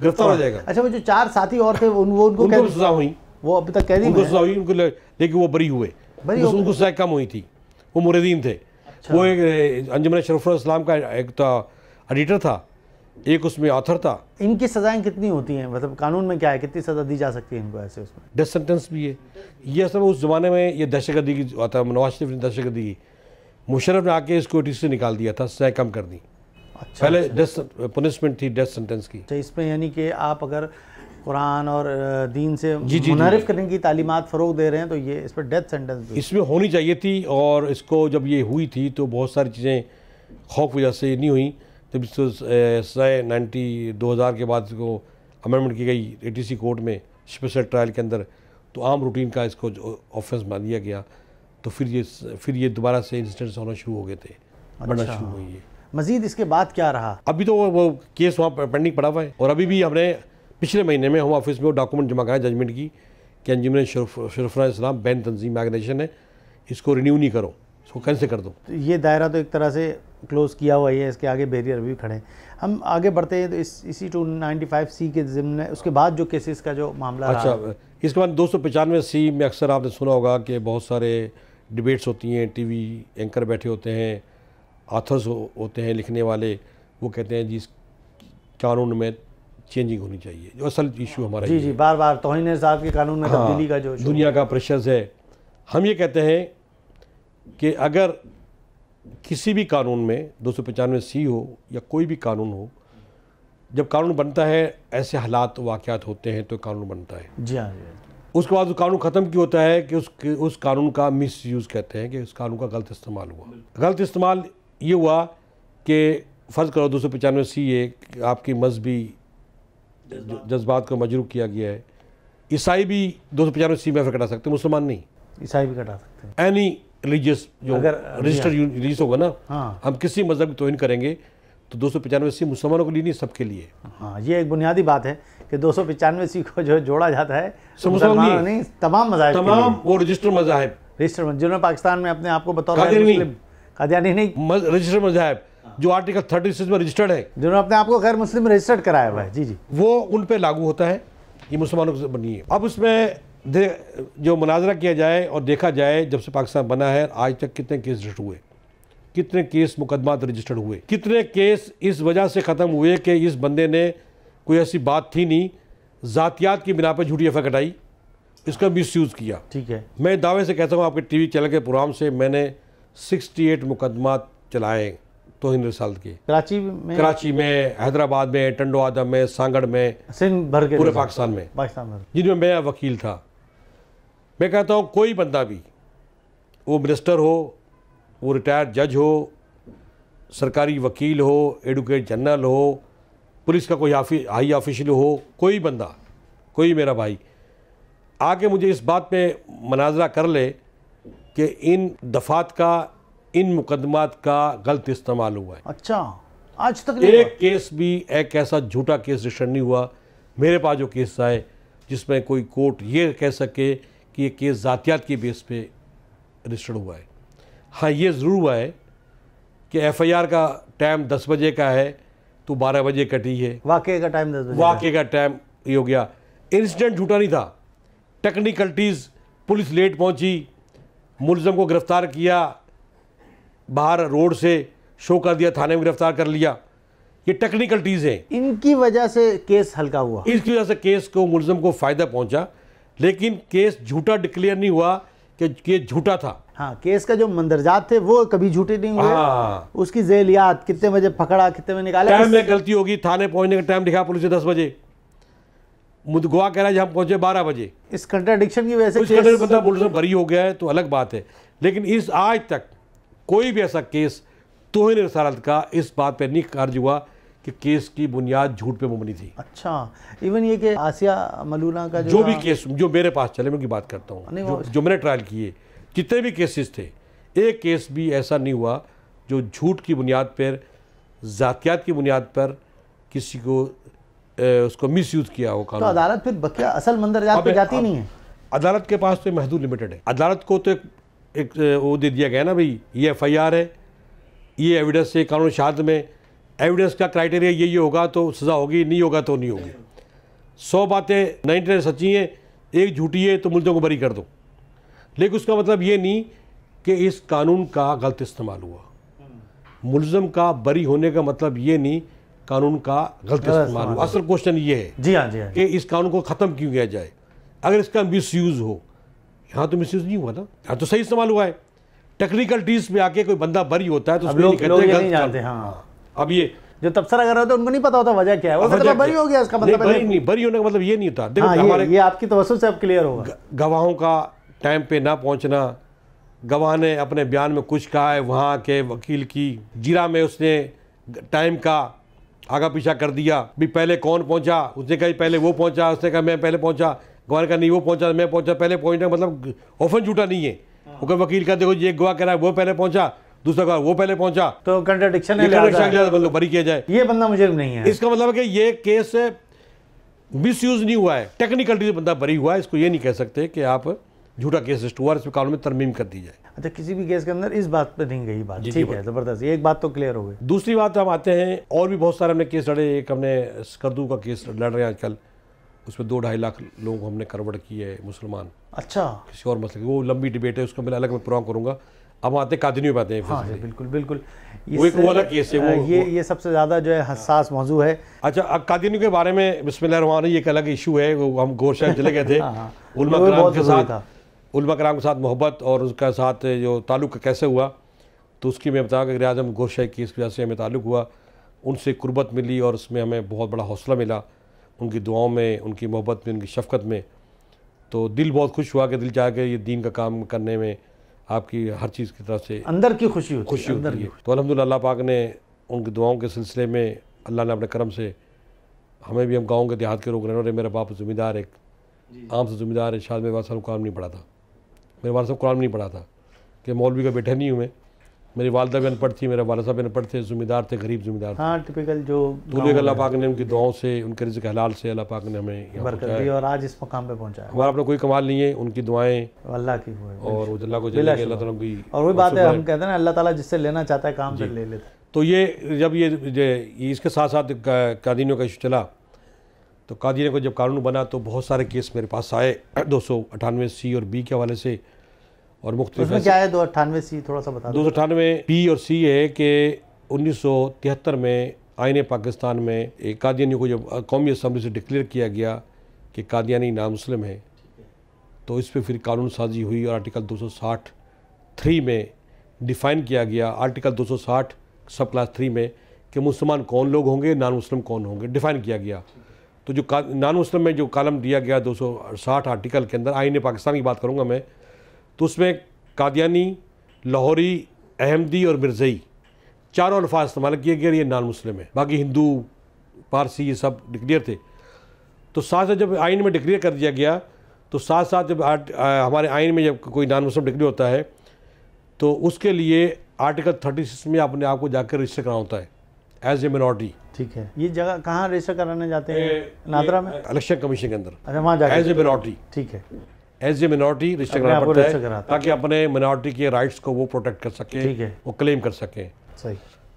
गिरफ्तार हो जाएगा अच्छा वो जो चार साथी और थे उन, वो उनको उनको सजा हुई वो अभी तक कैदी उनको सजा हुई उनको लेकिन वो बरी हुए बरी उस, उनको सजा कम हुई थी वो मुरदीन थे अच्छा। वो एक अंजमन शरफुल इस्लाम का एक था एडिटर था एक उसमें ऑथर था इनकी सज़ाएं कितनी होती हैं मतलब कानून में क्या है कितनी सज़ा दी जा सकती है इनको ऐसे उसमें डेथ सेंटेंस भी है ये सब उस ज़माने में ये दहशतगर्दी की आता नवाज शरीफ ने दहशतगर्दी की मुशरफ ने आके इसको टी से निकाल दिया था सजाएं कम कर दी अच्छा पहले डेथ अच्छा। पनिशमेंट थी डेथ सेंटेंस की अच्छा इसमें यानी कि आप अगर कुरान और दीन से जी जी करने की तालीमत फ़रोग दे रहे हैं तो ये इस पर डेथ सेंटेंस इसमें होनी चाहिए थी और इसको जब ये हुई थी तो बहुत सारी चीज़ें खौफ वजह से नहीं हुई जब इसको सय नाइन्टी दो हज़ार के बाद इसको अमेंडमेंट की गई एटीसी कोर्ट में स्पेशल ट्रायल के अंदर तो आम रूटीन का इसको ऑफेंस मान लिया गया तो फिर ये फिर ये दोबारा से इंसिडेंट्स होना शुरू हो गए थे बढ़ना अच्छा। शुरू हुई है मजीद इसके बाद क्या रहा अभी तो वो, वो केस वहाँ पेंडिंग पड़ा हुआ है और अभी भी हमने पिछले महीने में हम ऑफिस में वो डॉक्यूमेंट जमा कराए जजमेंट की कि अंजुमन हाँ शरफरा इस्लाम बैन तंजीम ऑर्गेनाइजेशन है इसको रिन्यू नहीं करो इसको कैंसिल कर दो ये दायरा तो एक तरह से क्लोज़ किया हुआ ही है इसके आगे बैरियर भी खड़े हैं हम आगे बढ़ते हैं तो इस इसी टू नाइन्टी फाइव सी के जिम्मे उसके बाद जो केसेस का जो मामला अच्छा इसके बाद दो सौ पचानवे सी में अक्सर आपने सुना होगा कि बहुत सारे डिबेट्स होती हैं टीवी एंकर बैठे होते हैं आथर्स हो, होते हैं लिखने वाले वो कहते हैं जिस कानून में चेंजिंग होनी चाहिए जो असल इशू हमारा जी जी बार बार तोहन साहब के कानून में हाँ, तब्दीली का जो दुनिया का प्रेशर्स है हम ये कहते हैं कि अगर किसी भी कानून में दो सौ सी हो या कोई भी कानून हो जब कानून बनता है ऐसे हालात वाक़ होते हैं तो कानून बनता है जी हाँ, हाँ। उसके बाद कानून ख़त्म क्यों होता है कि उस उस कानून का मिस यूज़ कहते हैं कि उस कानून का गलत इस्तेमाल हुआ गलत इस्तेमाल ये हुआ कि फ़र्ज़ करो दो सौ पचानवे सी ए आपकी मजहबी जज्बात को मजरू किया गया है ईसाई भी दो सौ पचानवे सी में कटा सकते हैं मुसलमान नहीं ईसाई भी कटा सकते हैं एनी रिलीजियस जो रजिस्टर रिलीज होगा ना हाँ। हम किसी मजहब की तोहन करेंगे तो दो सौ पचानवे सी मुसलमानों के लिए नहीं सबके लिए हाँ ये एक बुनियादी बात है कि दो सौ पचानवे सी को जो जोड़ा जाता है मुसलमान नहीं तमाम मजाब तमाम वो रजिस्टर मजाहब रजिस्टर जिन्होंने पाकिस्तान में अपने आप को बतौर नहीं रजिस्टर मजाहब जो आर्टिकल थर्टी सिक्स में रजिस्टर्ड है जिन्होंने अपने आप को गैर मुस्लिम रजिस्टर्ड कराया हुआ है जी जी वो उन पर लागू होता है ये मुसलमानों से बनी है अब उसमें जो मुनाजरा किया जाए और देखा जाए जब से पाकिस्तान बना है आज तक कितने केस रजिस्टर हुए कितने केस मुकदमात रजिस्टर्ड हुए कितने केस इस वजह से ख़त्म हुए कि इस बंदे ने कोई ऐसी बात थी नहीं ज़ातियात की बिना पर झूठी एफ कटाई इसका मिस यूज़ किया ठीक है मैं दावे से कहता हूँ आपके टी वी चैनल के प्रोग्राम से मैंने सिक्सटी एट मुकदमा चलाए हिंद साल के कराची में कराची में हैदराबाद में टंडो आदम में सांगड़ में सिंध भर के पूरे पाकिस्तान में पाकिस्तान में जिनमें मैं वकील था मैं कहता हूँ कोई बंदा भी वो मिनिस्टर हो वो रिटायर्ड जज हो सरकारी वकील हो एडवोकेट जनरल हो पुलिस का कोई आफि, हाई ऑफिशियल हो कोई बंदा कोई मेरा भाई आके मुझे इस बात पे मनाजरा कर ले कि इन दफात का इन मुकदमात का गलत इस्तेमाल हुआ है अच्छा आज तक नहीं एक केस भी एक ऐसा झूठा केस रजिस्टर नहीं हुआ मेरे पास जो केस आए जिसमें कोई कोर्ट ये कह सके कि ये केस ज़ातियात के बेस पे रजिस्टर्ड हुआ है हाँ ये ज़रूर हुआ है कि एफआईआर का टाइम दस बजे का है तो बारह बजे कटी है वाक़े का टाइम दस बजे वाक़े का टाइम ये हो गया इंसिडेंट झूठा नहीं था टेक्निकल्टीज़ पुलिस लेट पहुंची मुलजम को गिरफ़्तार किया बाहर रोड से शो कर दिया थाने में गिरफ्तार कर लिया ये टेक्निकल्टीज़ हैं इनकी वजह से केस हल्का हुआ इसकी वजह से केस को मुलजम को फ़ायदा पहुंचा लेकिन केस झूठा डिक्लेयर नहीं हुआ कि केस झूठा था हाँ केस का जो मंदरजात थे वो कभी झूठे नहीं हुए हाँ। उसकी जेलियात कितने बजे पकड़ा कितने बजे निकाला टाइम में गलती होगी थाने पहुंचने का टाइम दिखा पुलिस ने दस बजे मुदगवा कह रहा है हम पहुंचे बारह बजे इस कंट्राडिक्शन की वजह से पुलिस भरी हो गया है तो अलग बात है लेकिन इस आज तक कोई भी ऐसा केस तोहन रसालत का इस बात पर नहीं खर्ज हुआ कि केस की बुनियाद झूठ पे मुबनी थी अच्छा इवन ये कि आसिया मलूना का जो, जो भी केस जो मेरे पास चले मैं उनकी बात करता हूँ जो, जो मैंने ट्रायल किए जितने भी केसेस थे एक केस भी ऐसा नहीं हुआ जो झूठ की बुनियाद पर ज़ातियात की बुनियाद पर किसी को ए, उसको मिस यूज़ किया हो तो कानून तो अदालत फिर बकिया असल मंदिर पे तो जाती नहीं है अदालत के पास तो महदूद लिमिटेड है अदालत को तो एक, एक वो दे दिया गया ना भाई ये एफ आई आर है ये एविडेंस है कानून शाद में एविडेंस का क्राइटेरिया ये ये होगा तो सज़ा होगी नहीं होगा तो नहीं होगी सौ बातें नाइन्टी सच्ची हैं एक झूठी है तो मुल्जों को बरी कर दो लेकिन उसका मतलब ये नहीं कि इस कानून का गलत इस्तेमाल हुआ मुलजम का बरी होने का मतलब ये नहीं कानून का गलत इस्तेमाल हुआ असल क्वेश्चन ये है जी हाँ जी हाँ कि इस कानून को ख़त्म क्यों किया जाए अगर इसका मिस यूज़ हो यहाँ तो मिस यूज़ नहीं हुआ ना यहाँ तो सही इस्तेमाल हुआ है टेक्निकल टीज में आके कोई बंदा बरी होता है तो उसमें नहीं कहते गलत हाँ अब ये जो तबसरा कर रहे थे उनको नहीं पता होता वजह क्या है वो मतलब बरी हो गया इसका मतलब नहीं बरी नहीं बरी होने का मतलब ये नहीं होता देखो हाँ, हमारे ये, ये आपकी तवसु से अब क्लियर होगा गवाहों का टाइम पे ना पहुंचना गवाह ने अपने बयान में कुछ कहा है वहाँ के वकील की जीरा में उसने टाइम का आगा पीछा कर दिया भी पहले कौन पहुँचा उसने कहा पहले वो पहुँचा उसने कहा मैं पहले पहुँचा गवाह का नहीं वो पहुँचा मैं पहुँचा पहले पहुँचना मतलब ऑफन झूठा नहीं है हाँ। वो वकील का देखो ये गवाह कह रहा है वो पहले पहुँचा दूसरा कहा वो पहले पहुंचा तो कंट्राडिक्शन मतलब बरी किया जाए ये बंदा मुझे नहीं है इसका मतलब कि ये केस मिस यूज नहीं हुआ है टेक्निकलिटी से बंदा बरी हुआ है इसको ये नहीं कह सकते कि आप झूठा केस रजिस्टर हुआ इसमें कानून में तरमीम कर दी जाए अच्छा किसी भी केस के अंदर इस बात पर नहीं गई बात ठीक है ज़बरदस्त एक बात तो क्लियर हो गई दूसरी बात हम आते हैं और भी बहुत सारे हमने केस लड़े एक हमने स्कर्दू का केस लड़ रहे हैं आजकल उसमें दो ढाई लाख लोगों को हमने करवट की है मुसलमान अच्छा किसी और मसले वो लंबी डिबेट है उसको मैं अलग में पूरा करूँगा अब आते कादनी बातें हाँ बिल्कुल बिल्कुल वो एक वाला केस है वो ये वो, ये सबसे ज़्यादा जो है हसास मौजू है अच्छा अब कादनी के बारे में बिस्मिल ये एक अलग इशू है वो हम गोरशाह चले गए थे हाँ, हाँ। उलमा कराम के साथ मोहब्बत और उसका साथ जो ताल्लुक कैसे हुआ तो उसकी मैं बताया कि आजम गोरशाह की इस वजह से हमें ताल्लुक हुआ उनसे कुर्बत मिली और उसमें हमें बहुत बड़ा हौसला मिला उनकी दुआओं में उनकी मोहब्बत में उनकी शफकत में तो दिल बहुत खुश हुआ कि दिल जाके ये दीन का काम करने में आपकी हर चीज़ की तरफ से अंदर की खुशी होती खुशी अंदर होती है तो अलहमदिल्ला पाक ने उनकी दुआओं के सिलसिले में अल्लाह ने अपने करम से हमें भी हम गाँव के देहात के लोग रहने वाले मेरा बाप ज़िम्मेदार एक आम से ज़िम्मेदार है शायद मेरे साहब कुरान नहीं पढ़ा था मेरे साहब कुरान नहीं पढ़ा था कि मौलवी का बेटा नहीं हूँ मैं मेरी वालदा भी अनपढ़ थी मेरा वाला साहब भी अनपढ़ थे जुम्मेदार थे गरीब जुम्मेदार हाँ टिपिकल जो दूल्हे का अल्लाह पाक ने उनकी दुआओं से उनके रिजक हलाल से अल्लाह पाक ने हमें और आज इस मुकाम पे पहुंचाया हमारा अपना कोई कमाल नहीं है उनकी दुआएं अल्लाह की और अल्लाह को अल्लाह तला और वही बात है हम कहते हैं अल्लाह ताला जिससे लेना चाहता है काम से ले लेते तो ये जब ये इसके साथ साथ कादीनों का इशू चला तो कादीनों को जब कानून बना तो बहुत सारे केस मेरे पास आए दो सौ अठानवे सी और बी के हवाले से और मुख्त क्या है दो अट्ठानवे सी थोड़ा सा बता दो सौ अठानवे पी और सी है कि उन्नीस सौ तिहत्तर में आइन पाकिस्तान में एक कादियानी को जब कौमी असम्बली से डिक्लेयर किया गया कि कादियानी नामुस्लिम है तो इस पर फिर कानून साजी हुई और आर्टिकल साठ थ्री में डिफाइन किया गया आर्टिकल दो सौ साठ सब क्लास थ्री में कि मुसलमान कौन लोग होंगे नान मुस्लिम कौन होंगे डिफाइन किया गया तो जो नान मुस्लिम में जो कालम दिया गया दो सौ साठ आर्टिकल के अंदर आइन पाकिस्तान की बात करूँगा मैं तो उसमें कादियानी लाहौरी अहमदी और मिर्जई चारों अल्फाज इस्तेमाल किए गए ये नान मुस्लिम है बाकी हिंदू पारसी ये सब डिक्लेयर थे तो साथ साथ जब आइन में डिक्लेयर कर दिया गया तो साथ साथ जब आर्ट आ, हमारे आइन में जब कोई नान मुस्लिम डिक्लेयर होता है तो उसके लिए आर्टिकल थर्टी सिक्स में अपने आप को जाकर रजिस्टर कराना होता है एज ए मिनोरिटी ठीक है ये जगह कहाँ रजिस्टर कराने जाते हैं नादरा में इलेक्शन कमीशन के अंदर अच्छा वहाँ एज ए मिनोरिटी ठीक है एज ए मिनॉरिटी रजिस्टर कराना पड़ता है ताकि अपने मिनोरिटी के राइट्स को वो प्रोटेक्ट कर सकें वो क्लेम कर सकें सही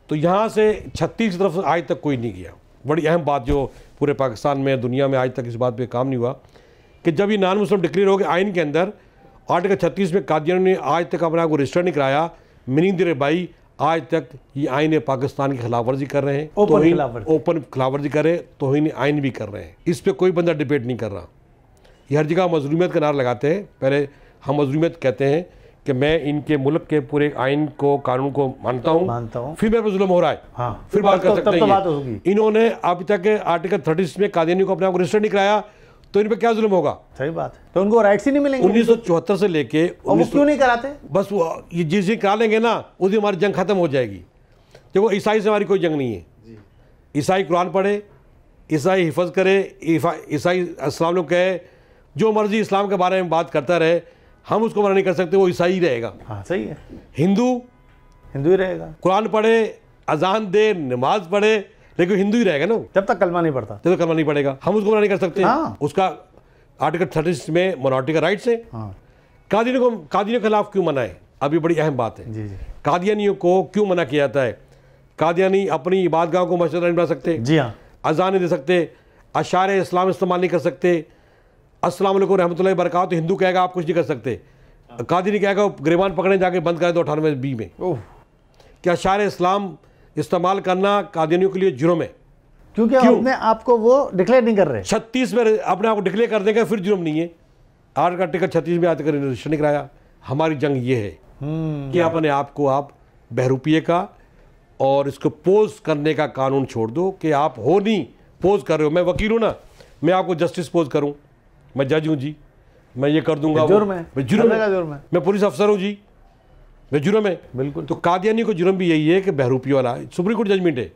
तो यहाँ से छत्तीस की तरफ आज तक कोई नहीं गया बड़ी अहम बात जो पूरे पाकिस्तान में दुनिया में आज तक इस बात पर काम नहीं हुआ कि जब ये नान मुस्लिम डिक्लेयर हो गए आइन के अंदर आर्टिकल छत्तीस में कादियन ने आज तक अपने आप को रजिस्टर नहीं कराया मिनी दिर भाई आज तक ये आइन पाकिस्तान की खिलाफ वर्जी कर रहे हैं ओपन तो खिलाफ वर्जी कर रहे हैं ही आइन भी कर रहे हैं इस पर कोई बंदा डिबेट नहीं कर रहा ये हर जगह मजलूमियत का नारा लगाते हैं पहले हम मजलूमियत कहते हैं कि मैं इनके मुल्क के पूरे आइन को कानून को मानता हूँ फिर मेरे पर जुल्म हो रहा है हाँ। फिर बात कर सकते हैं इन्होंने अभी तक आर्टिकल थर्टी में कादियानी को अपने आप को रजिस्टर नहीं कराया तो इन पर क्या जुलम होगा सही बात है तो उनको राइट्स ही नहीं मिलेंगे उन्नीस सौ चौहत्तर से लेके क्यों नहीं कराते बस ये जिस दिन करा लेंगे ना उस दिन हमारी जंग खत्म हो जाएगी देखो ईसाई से हमारी कोई जंग नहीं है ईसाई कुरान पढ़े ईसाई हिफज करे ईसाई असलाम लोग कहे जो मर्जी इस्लाम के बारे में बात करता रहे हम उसको मना नहीं कर सकते वो ईसाई रहेगा हाँ सही है हिंदू हिंदू ही रहेगा कुरान पढ़े अजान दे नमाज पढ़े लेकिन हिंदू ही रहेगा ना जब तक कलमा नहीं पड़ता जब तक कलमा नहीं पड़ेगा हम उसको मना नहीं कर सकते हाँ। उसका आर्टिकल थर्टी में मोनोटी का राइट्स है हाँ। कादियों को कादियों के खिलाफ क्यों मनाए अब बड़ी अहम बात है जी जी कादियानियों को क्यों मना किया जाता है कादियानी अपनी इबादगाह को मस्जिद नहीं बना सकते जी हाँ अजान नहीं दे सकते अशार इस्लाम इस्तेमाल नहीं कर सकते अस्सलाम वालेकुम रहमतुल्लाहि बरकात तो हिंदू कहेगा आप कुछ नहीं कर सकते कादिरी कहेगा गरीबान पकड़ने जाके बंद करें दो अठानवे बी में ओह क्या शार इस्लाम इस्तेमाल करना कादियों के लिए जुर्म है क्योंकि अपने आप को वो डिक्लेयर नहीं कर रहे छत्तीस में अपने आप को डिक्लेयर कर देंगे फिर जुर्म नहीं है आठ का टिकट छत्तीस में आते रजिस्टर नहीं कराया हमारी जंग ये है हम्म। कि अपने आप को आप बहरूपिए का और इसको पोज करने का कानून छोड़ दो कि आप हो नहीं पोज कर रहे हो मैं वकील हूँ ना मैं आपको जस्टिस पोज करूँ मैं जज हूँ जी मैं ये कर दूंगा जुर्म है जुर्म है मैं पुलिस अफसर हूँ जी मैं जुर्म है बिल्कुल तो कादियानी को जुर्म भी यही है कि बहरूपी वाला सुप्रीम कोर्ट जजमेंट है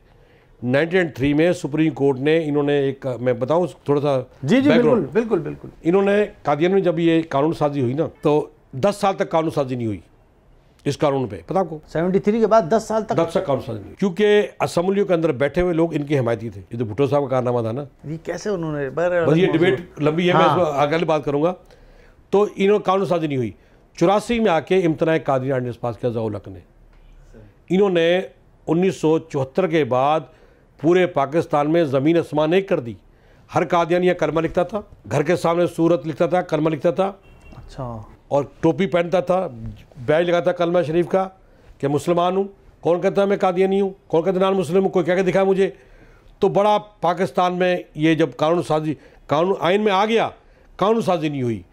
1903 में सुप्रीम कोर्ट ने इन्होंने एक मैं बताऊं थोड़ा सा जी जी बिल्कुल बिल्कुल बिल्कुल इन्होंने कादियानी में जब ये कानून साजी हुई ना तो 10 साल तक कानून साजी नहीं हुई इस कानून पे पता आपको 73 के बाद 10 साल तक दस साल कानून क्योंकि असम्बलियों के अंदर बैठे हुए लोग इनकी हिमायती थे ये तो भुट्टो साहब का कारनामा था ना ये कैसे उन्होंने बस ये हाँ। डिबेट लंबी है हाँ। मैं आगे बात करूंगा तो इन्होंने कानून साजी नहीं हुई चौरासी में आके इम्तना कादरी आर्डिनेंस पास किया जयाउल ने इन्होंने उन्नीस के बाद पूरे पाकिस्तान में ज़मीन आसमान एक कर दी हर कादियान कादियानिया कर्मा लिखता था घर के सामने सूरत लिखता था कर्मा लिखता था अच्छा और टोपी पहनता था बैज लगाता कलमा शरीफ का कि मुसलमान हूँ कौन कहता है मैं कादियानी हूँ कौन कहता नान मुस्लिम हूँ कोई क्या क्या दिखा मुझे तो बड़ा पाकिस्तान में ये जब कानून साजी कानून आइन में आ गया कानून साजी नहीं हुई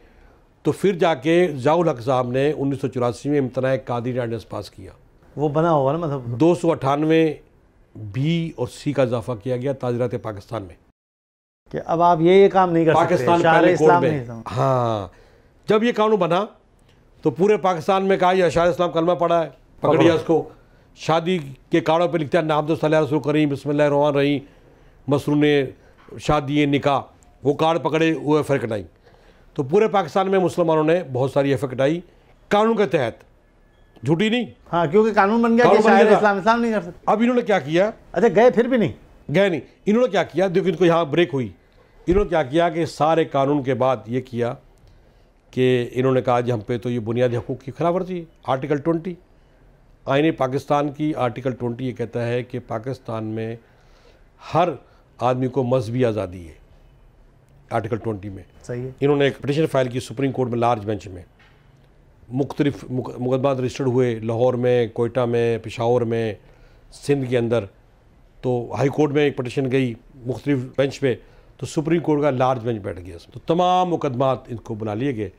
तो फिर जाके जाऊल हक साहब ने उन्नीस में इम्तना कादरी आर्डिनेंस पास किया वो बना होगा ना मतलब दो सौ बी और सी का इजाफा किया गया ताजरात पाकिस्तान में कि अब आप ये ये काम नहीं कर पाकिस्तान सकते पाकिस्तान पहले कोड में हाँ जब ये कानून बना तो पूरे पाकिस्तान में कहा अशार इस्लाम कलमा पड़ा है पकड़िया उसको शादी के कार्डों पे लिखते हैं तो सलाह शुरू करी बसमिल्ल रही मसरू ने शादी निका वो कार्ड पकड़े वो एफर कटाई तो पूरे पाकिस्तान में मुसलमानों ने बहुत सारी एफर कटाई कानून के तहत झूठी नहीं हाँ क्योंकि कानून बन गया कानून बन गया इस्लाम इस्लाम नहीं कर सकते अब इन्होंने क्या किया अच्छा गए फिर भी नहीं गए नहीं इन्होंने क्या किया देखो इनको यहाँ ब्रेक हुई इन्होंने क्या किया कि सारे कानून के बाद ये किया कि इन्होंने कहा जी हम पे तो ये बुनियादी हकूक़ की खिलाफवर्जी है आर्टिकल ट्वेंटी आइन पाकिस्तान की आर्टिकल ट्वेंटी ये कहता है कि पाकिस्तान में हर आदमी को मजहबी आज़ादी है आर्टिकल ट्वेंटी में सही है इन्होंने एक पटिशन फाइल की सुप्रीम कोर्ट में लार्ज बेंच में मुख्तलिफ मुकदमा रजिस्टर्ड हुए लाहौर में कोयटा में पिशावर में सिंध के अंदर तो हाई कोर्ट में एक पटिशन गई मुख्तलिफ बेंच पे तो सुप्रीम कोर्ट का लार्ज बेंच बैठ गया तो तमाम मुकदमा इनको बुला लिए गए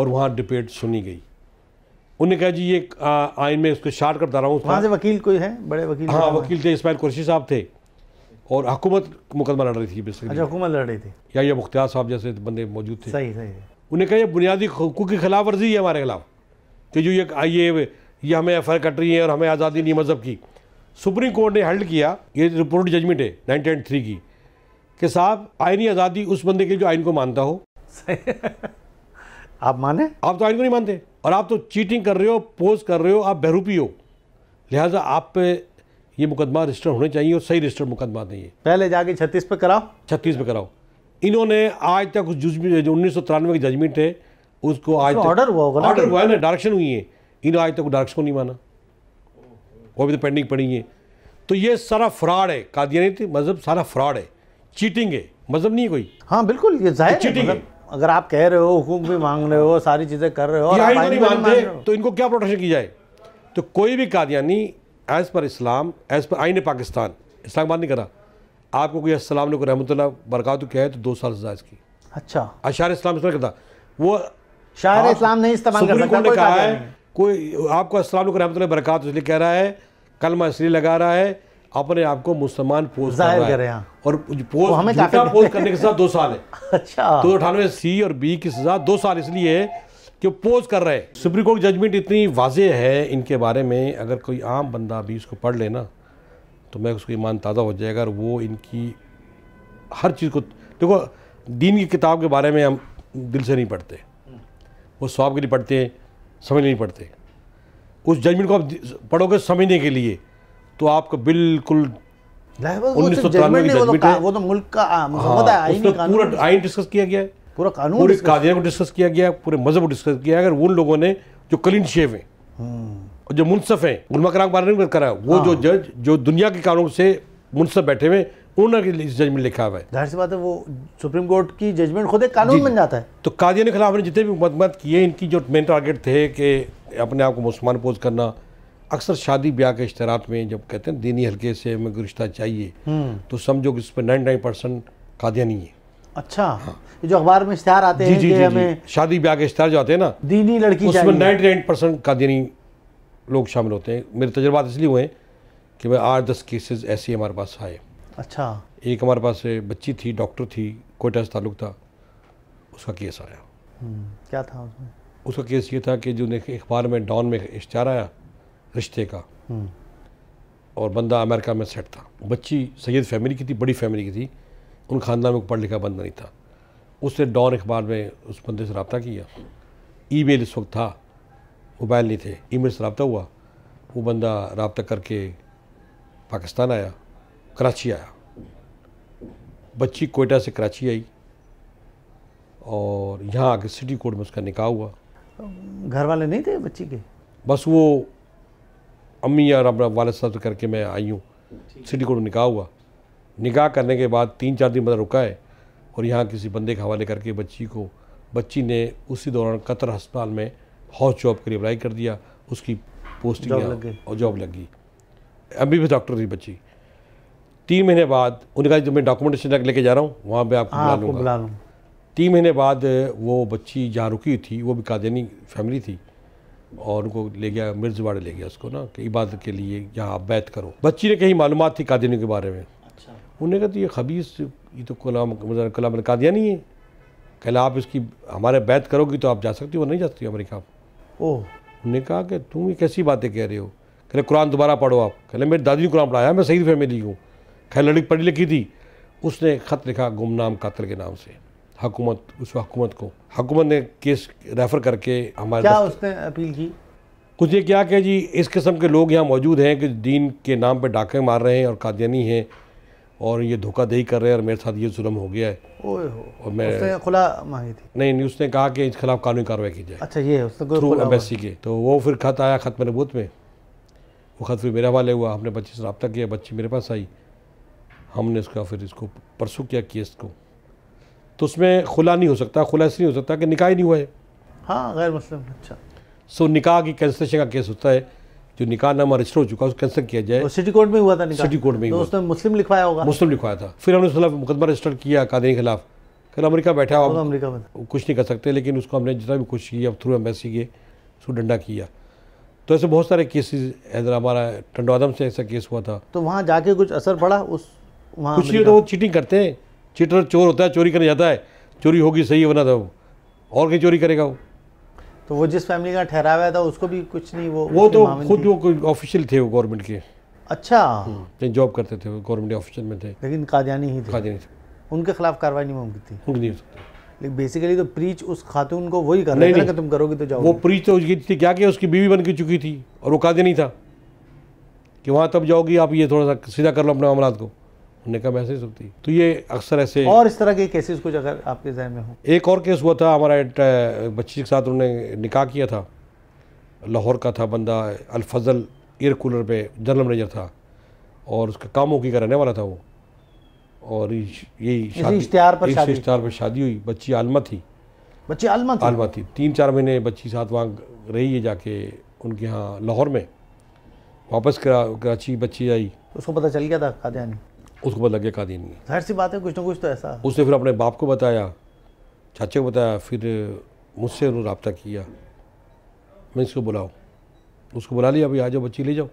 और वहाँ डिबेट सुनी गई उन्होंने कहा जी ये आइन में उसको शार्ट करता रहा हूँ वहाँ से वकील कोई है बड़े वकील हाँ वकील थे इसमाइल कुर्शी साहब थे और हुकूमत मुकदमा लड़ रही थी बेसिकली अच्छा, हुकूमत लड़ रही थी या ये मुख्तार साहब जैसे बंदे मौजूद थे सही सही उन्हें कहा यह बुनियादी हकूक की खिलाफ वर्जी है हमारे खिलाफ कि जो ये ये ये हमें एफ कट रही है और हमें आज़ादी नहीं मजहब की सुप्रीम कोर्ट ने हल्ड किया ये रिपोर्ट जजमेंट है नाइनटीन की कि साहब आयनी आज़ादी उस बंदे के लिए जो आइन को मानता हो आप माने आप तो आइन को नहीं मानते और आप तो चीटिंग कर रहे हो पोज कर रहे हो आप बहरूपी हो लिहाजा आप पे ये मुकदमा रजिस्टर होने चाहिए और सही रजिस्टर मुकदमा नहीं है पहले जाके छत्तीस पे कराओ छत्तीस पे कराओ इन्होंने आज तक उस जजमेंट जो उन्नीस सौ तिरानवे की जजमेंट है उसको आज ऑर्डर हुआ होगा ऑर्डर हुआ है ना डायरेक्शन हुई है इन्होंने आज तक डायरेक्शन को नहीं माना वो अभी तो पेंडिंग पड़ी है तो ये सारा फ्रॉड है कादियानी मजहब सारा फ्रॉड है चीटिंग है मजहब मतलब नहीं कोई हाँ बिल्कुल ये जाहिर चीटिंग है मतलब अगर आप कह रहे हो हुकूम भी मांग रहे हो सारी चीज़ें कर रहे हो और आप नहीं मानते तो इनको क्या प्रोटेक्शन की जाए तो कोई भी कादियानी एज़ पर इस्लाम एज़ पर आइन पाकिस्तान इस्लामाबाद नहीं करा आपको कोई असलम रहमत रहमतुल्लाह बरकात कहे तो दो साल सजा इसकी अच्छा अशार इस्लाम इसमें करता वो शायर इस्लाम नहीं इस्तेमाल कर रहा कहा है कोई आपको असलम रहमत बरकात इसलिए कह रहा है कलमा इसलिए लगा रहा है अपने आप को मुसलमान पोज कर रहे हैं हाँ। और पोज हमें करने की सजा दो साल है अच्छा तो अठानवे सी और बी की सजा दो साल इसलिए है कि पोज कर रहे हैं सुप्रीम कोर्ट जजमेंट इतनी वाजे है इनके बारे में अगर कोई आम बंदा भी इसको पढ़ लेना तो मैं उसको ईमान ताज़ा हो जाएगा और वो इनकी हर चीज़ को देखो दीन की किताब के बारे में हम दिल से नहीं पढ़ते वो स्वाब के लिए पढ़ते समझ नहीं पढ़ते उस जजमेंट को आप पढ़ोगे समझने के लिए तो आपका बिल्कुल तो उन्नीस सौ डिस्कस तो तो हाँ, किया गया को डिस्कस किया गया पूरे मजहब को उन लोगों ने जो कलिन शेव है हम्म। और जो मुनसफ हैं कराम बारे में करा वो जो हाँ। जज जो दुनिया के कानून से मुनसफ बैठे हुए उन्होंने इस जजमेंट लिखा हुआ है जाहिर सी बात है वो सुप्रीम कोर्ट की जजमेंट खुद एक कानून बन जाता है तो कादिया के खिलाफ ने जितने भी मुकदमत किए इनकी जो मेन टारगेट थे कि अपने आप को मुसलमान पोज करना अक्सर शादी ब्याह के इश्तरात में जब कहते हैं दीनी हल्के से हमें रिश्ता चाहिए हम्म। तो समझो कि उस पर नाइन नाइन परसेंट नहीं है अच्छा हाँ। जो अखबार में इश्तेहार आते जी, हैं जी, जी, हमें शादी ब्याह के इश्तेहार जो आते हैं ना दीनी लड़की उसमें नाइन्टी नाइन परसेंट कादियानी लोग शामिल होते हैं मेरे तजर्बात तो इसलिए हुए हैं कि भाई आठ दस केसेस ऐसे हमारे पास आए अच्छा एक हमारे पास बच्ची थी डॉक्टर थी कोयटा से ताल्लुक था उसका केस आया हम्म, क्या था उसमें उसका केस ये था कि जो अखबार में डॉन में इश्तहार आया रिश्ते का हम्म। और बंदा अमेरिका में सेट था बच्ची सैयद फैमिली की थी बड़ी फैमिली की थी उन ख़ानदान में पढ़ लिखा बंदा नहीं था उसने डॉन अखबार में उस बंदे से रबता किया ई मेल इस वक्त था मोबाइल नहीं थे ई मेल से रबता हुआ वो बंदा रबता करके पाकिस्तान आया कराची आया बच्ची कोयटा से कराची आई और यहाँ आके सिटी कोर्ट में उसका निकाह हुआ घर वाले नहीं थे बच्ची के बस वो अम्मी और अपना वाले साहब करके मैं आई हूँ सिटी कोर्ट निकाह हुआ निकाह करने के बाद तीन चार दिन मतलब रुका है और यहाँ किसी बंदे के हवाले करके बच्ची को बच्ची ने उसी दौरान कतर अस्पताल में हाउस जॉब के लिए अप्लाई कर दिया उसकी पोस्टिंग और जॉब लग गई अभी भी डॉक्टर थी बच्ची तीन महीने बाद उन्होंने कहा जब मैं डॉक्यूमेंटेशन लेके जा रहा हूँ वहाँ पर आपको हाँ, बुला लूँगा तीन महीने बाद वो बच्ची जहाँ रुकी थी वो भी कादनी फैमिली थी और उनको ले गया मिर्जवाड़े ले गया उसको ना कि इबादत के लिए यहाँ आप बैत करो बच्ची ने कहीं मालूम थी कादियों के बारे में अच्छा उन्हें कहा तो ये खबीस ये तो कलाम कलाम कादिया नहीं है कहला आप इसकी हमारे बैत करोगी तो आप जा सकती हो नहीं जा सकती अमरीका ओह उन्होंने कहा कि तुम ये कैसी बातें कह रहे हो कहे कुरान दोबारा पढ़ो आप कहले मेरी दादी ने कुरान पढ़ाया मैं सही फैमिली हूँ खैर लड़की पढ़ी लिखी थी उसने ख़त लिखा गुमनाम कातल के नाम से हकूमत उस हकुमत को हकूमत ने केस रेफर करके हमारे क्या उसने अपील की कुछ ये क्या कि जी इस किस्म के लोग यहाँ मौजूद हैं कि दीन के नाम पर डाके मार रहे हैं और कादियानी हैं और ये दही कर रहे हैं और मेरे साथ ये जुलम हो गया है ओए हो और मैं उसने खुला मांगी थी नहीं उसने कहा कि इस खिलाफ कानूनी कार्रवाई की जाए अच्छा ये उसने थ्रू एम्बेसी के तो वो फिर खत आया खत मेरे बूथ में वो खत फिर मेरे हवाले हुआ हमने बच्चे से रबता किया बच्ची मेरे पास आई हमने उसका फिर इसको परसू किया केस को तो उसमें खुला नहीं हो सकता खुला इसलिए हो सकता कि निकाह ही नहीं हुआ है हाँ गैर मुस्लिम अच्छा सो निकाह की कैंसलेशन का केस होता है जो निकाह नाम रजिस्टर हो चुका है उसको कैंसिल किया जाए सिटी तो कोर्ट में हुआ था सिटी कोर्ट में तो उसने मुस्लिम लिखवाया होगा मुस्लिम लिखवाया था फिर हमने उसका मुकदमा रजिस्टर किया कादरी के खिलाफ कल अमेरिका बैठा हुआ अमेरिका में कुछ नहीं कर सकते लेकिन उसको हमने जितना भी कुछ किया अब थ्रू एम्बेसी के उसको डंडा किया तो ऐसे बहुत सारे केसेस हैदरा हमारा टंडो आदम से ऐसा केस हुआ था तो वहाँ जाके कुछ असर पड़ा उस वहाँ कुछ तो वो चीटिंग करते हैं चीटर चोर होता है चोरी करने जाता है चोरी होगी सही बना था वो और कहीं चोरी करेगा वो तो वो जिस फैमिली का ठहरा हुआ था उसको भी कुछ नहीं वो वो तो खुद वो कोई ऑफिशियल थे वो गवर्नमेंट के अच्छा कहीं हम्म, जॉब करते थे वो गवर्नमेंट ऑफिसर में थे लेकिन कादियानी ही थे कादियानी थे उनके खिलाफ कार्रवाई नहीं मुमकिन थी नहीं हो सकती लेकिन बेसिकली तो प्रीच उस खातून को वही कर रहे तुम करोगे तो जाओ वो प्रीच तो उसकी थी क्या किया उसकी बीवी बन के चुकी थी और वो कादियानी था कि वहाँ तब जाओगी आप ये थोड़ा सा सीधा कर लो अपने मामला को उन्होंने कहा ऐसे ही तो ये अक्सर ऐसे और इस तरह के केसेस कुछ अगर आपके जहन में हो एक और केस हुआ था हमारा बच्ची के साथ उन्होंने निकाह किया था लाहौर का था बंदा अलफजल एयर कूलर पे जनरल मैनेजर था और उसका कामोकी का रहने वाला था वो और यही इश्तहार पर शादी शादी हुई बच्ची आलमा थी बच्ची आलमा थी आलमा थी तीन चार महीने बच्ची साथ वहाँ रही है जाके उनके यहाँ लाहौर में वापस करा कराची बच्ची आई उसको पता चल गया था कादयानी उसको पता लग गया कादीन ने हर सी बात है कुछ ना कुछ तो ऐसा उसने फिर अपने बाप को बताया चाचे को बताया फिर मुझसे उन्होंने रबता किया मैं इसको बुलाओ उसको बुला लिया अभी आ जाओ बच्ची ले जाओ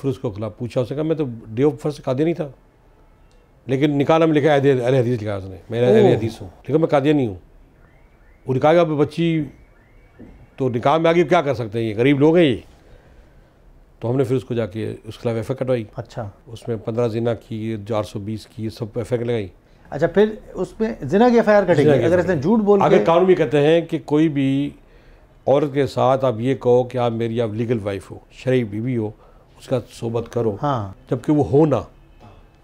फिर उसको खिलाफ पूछा उसने कहा मैं तो डे ऑफ फर्स्ट नहीं था लेकिन निकाला में लिखा अहल हदीस लिखा उसने मैं अहल हदीस हूँ लेकिन मैं नहीं हूँ वो निकाह गया बच्ची तो निकाह में आगे क्या कर सकते हैं ये गरीब लोग हैं ये तो हमने फिर उसको जाके उसके खिलाफ एफ कटवाई अच्छा उसमें पंद्रह जिना की चार सौ बीस की सब एफ लगाई अच्छा फिर उसमें जिना की एफ आई आर कटेगी अगर इसने झूठ बोल अगर कानून भी कहते हैं कि कोई भी औरत के साथ आप ये कहो कि आप मेरी आप लीगल वाइफ हो शरीफ बीवी हो उसका सोबत करो हाँ जबकि वो हो ना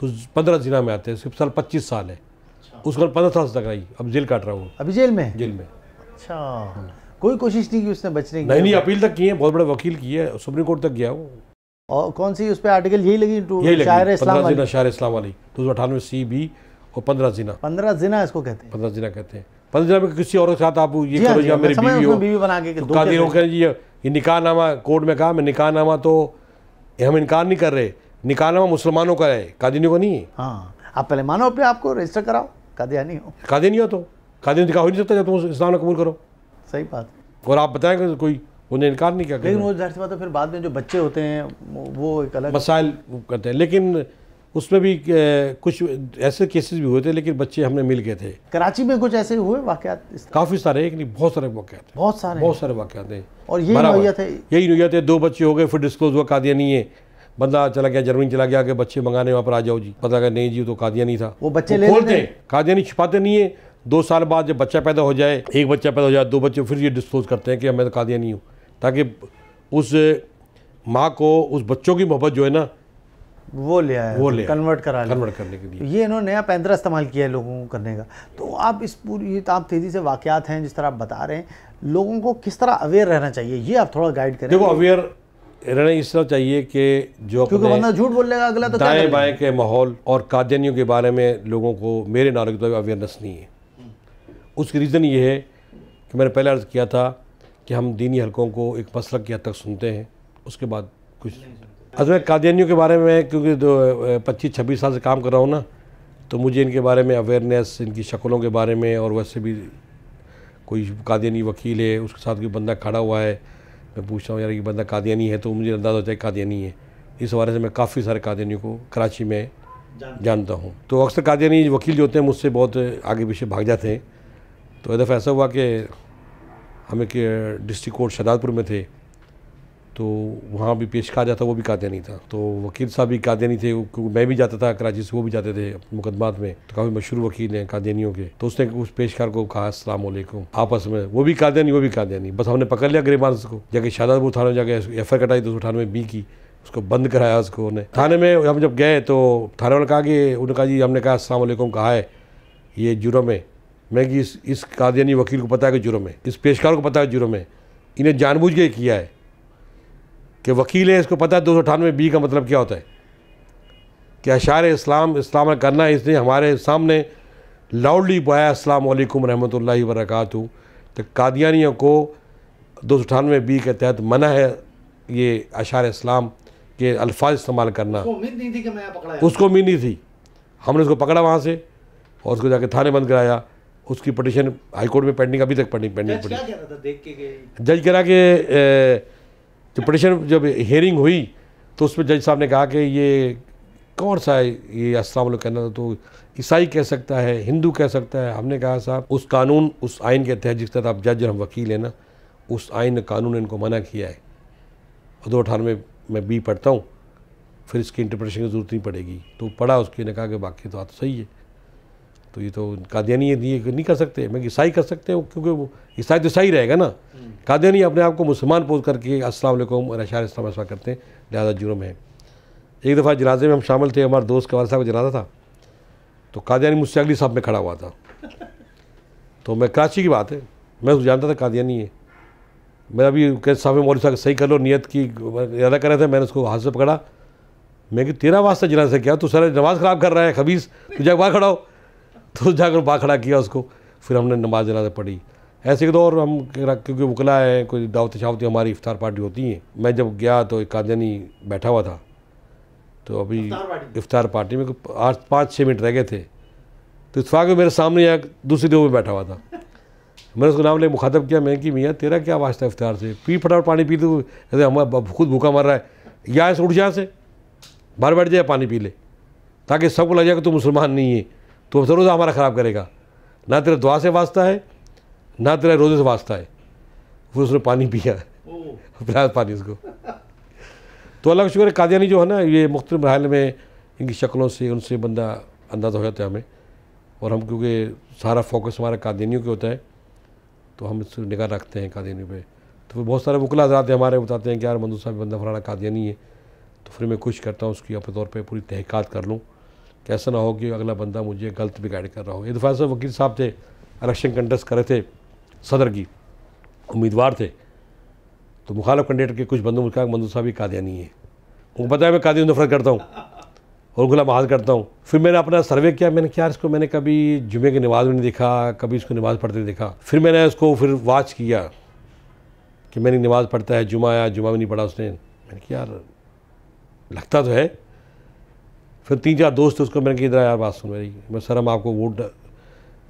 तो पंद्रह जिना में आते हैं सिर्फ साल पच्चीस साल है अच्छा। उसको पंद्रह साल से तक आई अब जेल काट रहा हूँ अभी जेल में जेल में अच्छा हाँ। कोई कोशिश नहीं की उसने बचने की नहीं नहीं अपील तक की है बहुत बड़े वकील की है सुप्रीम कोर्ट तक गया वो और कौन सी उस पर आर्टिकल यही लगी टू शायर इस्लाम वाली इस्लाम वाली दो सौ अठानवे सी बी और पंद्रह जिना पंद्रह जिना इसको कहते हैं पंद्रह जिना कहते हैं पंद्रह जिना में किसी और साथ आप ये हाँ करो या हाँ, मेरी बीवी हो बीवी बना के तो कादिर हो ये निकाहनामा कोर्ट में कहा मैं निकाहनामा तो हम इनकार नहीं कर रहे निकाहनामा मुसलमानों का है कादिनियों का नहीं है हाँ आप पहले मानो अपने आप रजिस्टर कराओ कादियानी हो कादिनी हो तो कादिनी निकाह हो नहीं सकता जब तुम इस्लाम कबूल करो सही बात और आप बताएं कि कोई उन्हें इनकार नहीं किया लेकिन वो जाहिर सी बात है फिर बाद में जो बच्चे होते हैं वो एक अलग मसाइल करते हैं लेकिन उसमें भी कुछ ऐसे केसेस भी हुए थे लेकिन बच्चे हमने मिल गए थे कराची में कुछ ऐसे हुए वाकत काफ़ी सारे एक नहीं बहुत सारे वाकत बहुत सारे बहुत सारे वाकत हैं और यही नोयत है यही नोयत है दो बच्चे हो गए फिर डिस्कलोज हुआ नहीं है बंदा चला गया जर्मनी चला गया कि बच्चे मंगाने वहाँ पर आ जाओ जी पता लगा नहीं जी तो कादिया नहीं था वो बच्चे वो खोलते कादिया नहीं छुपाते नहीं है दो साल बाद जब बच्चा पैदा हो जाए एक बच्चा पैदा हो जाए दो बच्चे फिर ये डिस्पोज करते हैं कि मैं तो नहीं हूँ ताकि उस माँ को उस बच्चों की मोहब्बत जो है ना वो ले आए वो ले कन्वर्ट करा कन्वर्ट करने के लिए ये इन्होंने नया पैंतरा इस्तेमाल किया है लोगों को करने का तो आप इस पूरी तो आप तेज़ी से वाक़ात हैं जिस तरह आप बता रहे हैं लोगों को किस तरह अवेयर रहना चाहिए ये आप थोड़ा गाइड करें देखो अवेयर रहना इस तरह चाहिए कि जो क्योंकि बंदा झूठ बोल लेगा अगला तो दाएँ बाएँ के माहौल और कादनियों के बारे में लोगों को मेरे नारे की अवेयरनेस नहीं है उसकी रीज़न ये है कि मैंने पहले अर्ज़ किया था कि हम दीनी हलकों को एक मसलक की हद तक सुनते हैं उसके बाद कुछ अजमेर कादियनियों के बारे में क्योंकि पच्चीस छब्बीस साल से काम कर रहा हूँ ना तो मुझे इनके बारे में अवेयरनेस इनकी शक्लों के बारे में और वैसे भी कोई कादियनी वकील है उसके साथ कोई बंदा खड़ा हुआ है मैं पूछ रहा हूँ यार ये बंदा कादियनी है तो मुझे अंदाज़ा होता है कादियनी है इस हवाले से मैं काफ़ी सारे कादियनियों को कराची में जानता हूँ तो अक्सर कादियनी वकील जो होते हैं मुझसे बहुत आगे पीछे भाग जाते हैं तो एक दफ़ा ऐसा हुआ कि हम एक डिस्ट्रिक्ट कोर्ट शहदादपुर में थे तो वहाँ भी पेश कहा जाता वो भी कादियानी था तो वकील साहब भी कादियानी थे क्योंकि मैं भी जाता था कराची से वो भी जाते थे मुकदमात में तो काफ़ी मशहूर वकील हैं कादियानियों के तो उसने उस पेशकार को कहा असलम आपस में वो भी कादियानी वो भी कादियानी बस हमने पकड़ लिया गरीबान को जाके शादादपुर थाने में जाके एफ कटाई दो तो सौ में बी की उसको बंद कराया उसको उन्हें थाने में हम जब गए तो थाने वाले कहा कि उन्होंने कहा जी हमने कहा असलम कहा है ये जुर्म है मैं कि इस इस कादियानी वकील को पता है कि जुर्म है इस पेशकार को पता है जुर्म है इन्हें जानबूझ के किया है कि वकील है इसको पता है दो सौ अठानवे बी का मतलब क्या होता है कि अशार इस्लाम इस्लाम करना है इसने हमारे सामने लाउडली बोया असलकम रहमत ला वरक तो कादियानियों को दो सौ अठानवे बी के तहत मना है ये अशार इस्लाम के अल्फाज इस्तेमाल करना उम्मीद नहीं थी कि मैं पकड़ा उसको उम्मीद नहीं थी हमने उसको पकड़ा वहाँ से और उसको जाके थाने बंद कराया उसकी पटिशन हाईकोर्ट में पेंडिंग अभी तक पेंडिंग पेंडिंग पड़ी जज करा के जो पटिशन जब हेयरिंग हुई तो उसमें जज साहब ने कहा कि ये कौन सा है ये असलाम कहना था तो ईसाई कह सकता है हिंदू कह सकता है हमने कहा साहब उस कानून उस आइन के तहत जिस तरह आप जज हम वकील हैं ना उस आइन ने कानून ने इनको मना किया है दो अठारह में मैं बी पढ़ता हूँ फिर इसकी इंटरप्रेशन की ज़रूरत नहीं पड़ेगी तो पढ़ा उसकी ने कहा कि बाकी तो आप सही है तो ये तो कादियानी ये नहीं कर सकते मैं ईसाई कर सकते हैं क्योंकि वो ईसाई तो ईसाई रहेगा ना हम्म। कादियानी अपने आप को मुसलमान पोज करके अस्सलाम वालेकुम और अशार इस्लाम ऐसा करते हैं लिहाजा जुर्म है एक दफ़ा जनाजे में हम शामिल थे हमारे दोस्त कवाल साहब का जनाजा था तो कादियानी मुझसे अगली साहब में खड़ा हुआ था तो मैं कराची की बात है मैं उसको जानता था कादियानी है मैं अभी कैसे साहब में मौलवी साहब सही कर लो नीयत की इरादा कर रहे थे मैंने उसको हाथ से पकड़ा मैं कि तेरा वास्ता जनाजा क्या तू सर नमाज़ ख़राब कर रहा है खबीस तुझे अखबार खड़ा हो तो जाकर बा खड़ा किया उसको फिर हमने नमाज जनाजा पढ़ी ऐसे के दौर तो हम क्योंकि वकला है कोई दावत शावती हमारी इफ्तार पार्टी होती हैं मैं जब गया तो एक कादनी बैठा हुआ था तो अभी इफ्तार पार्टी में आठ पाँच छः मिनट रह गए थे तो इतफाक़ में मेरे सामने यहाँ दूसरी देव में बैठा हुआ था मैंने उसको नाम ले मुखातब किया मैं कि मियाँ तेरा क्या वास्ता इफ्तार से पी फटाफट पानी पी दो हमारा हम खुद भूखा मर रहा है या ऐसे उठ जहाँ से बाहर बैठ जाए पानी पी ले ताकि सबको लग जाए कि तू मुसलमान नहीं है तो रोज़ा हमारा ख़राब करेगा ना तेरा दुआ से वास्ता है ना तेरा रोज़े से वास्ता है फिर उसने पानी पिया पिलाया पानी उसको तो अल्लाह का शुक्र है कादियानी जो है ना ये मुख्त महल में इनकी शक्लों से उनसे बंदा अंदाज़ा हो जाता है हमें और हम क्योंकि सारा फोकस हमारा कादियानियों के होता है तो हम इस निगाह रखते हैं कादियानी पर तो फिर बहुत सारे वकला हजरात हैं हमारे बताते हैं कि यार मंजूर साहब बंदा फलाना कादियानी है तो फिर मैं कोशिश करता हूँ उसकी अपने तौर पर पूरी तहक़ात कर लूँ कैसा ना हो कि अगला बंदा मुझे गलत भी गाइड कर रहा हो इरफान साहब वकील साहब थे इलेक्शन कंटेस्ट करे थे सदर की उम्मीदवार थे तो मुखालफ कैंडिडेट के कुछ बंदों ने कहा मंजूर साहब ये कादियानी है उनको पता है मैं कादियों नफरत करता हूँ और गुलाम महाज करता हूँ फिर मैंने अपना सर्वे किया मैंने क्या इसको मैंने कभी जुमे की नमाज में नहीं देखा कभी इसको नमाज पढ़ते देखा फिर मैंने उसको फिर वाच किया कि मैंने नमाज़ पढ़ता है जुमा आया जुमा भी नहीं पढ़ा उसने मैंने कहा यार लगता तो है फिर तीन चार दोस्त उसको मैंने कहा इधर यार बात सुन मेरी मैं सर हम आपको वोट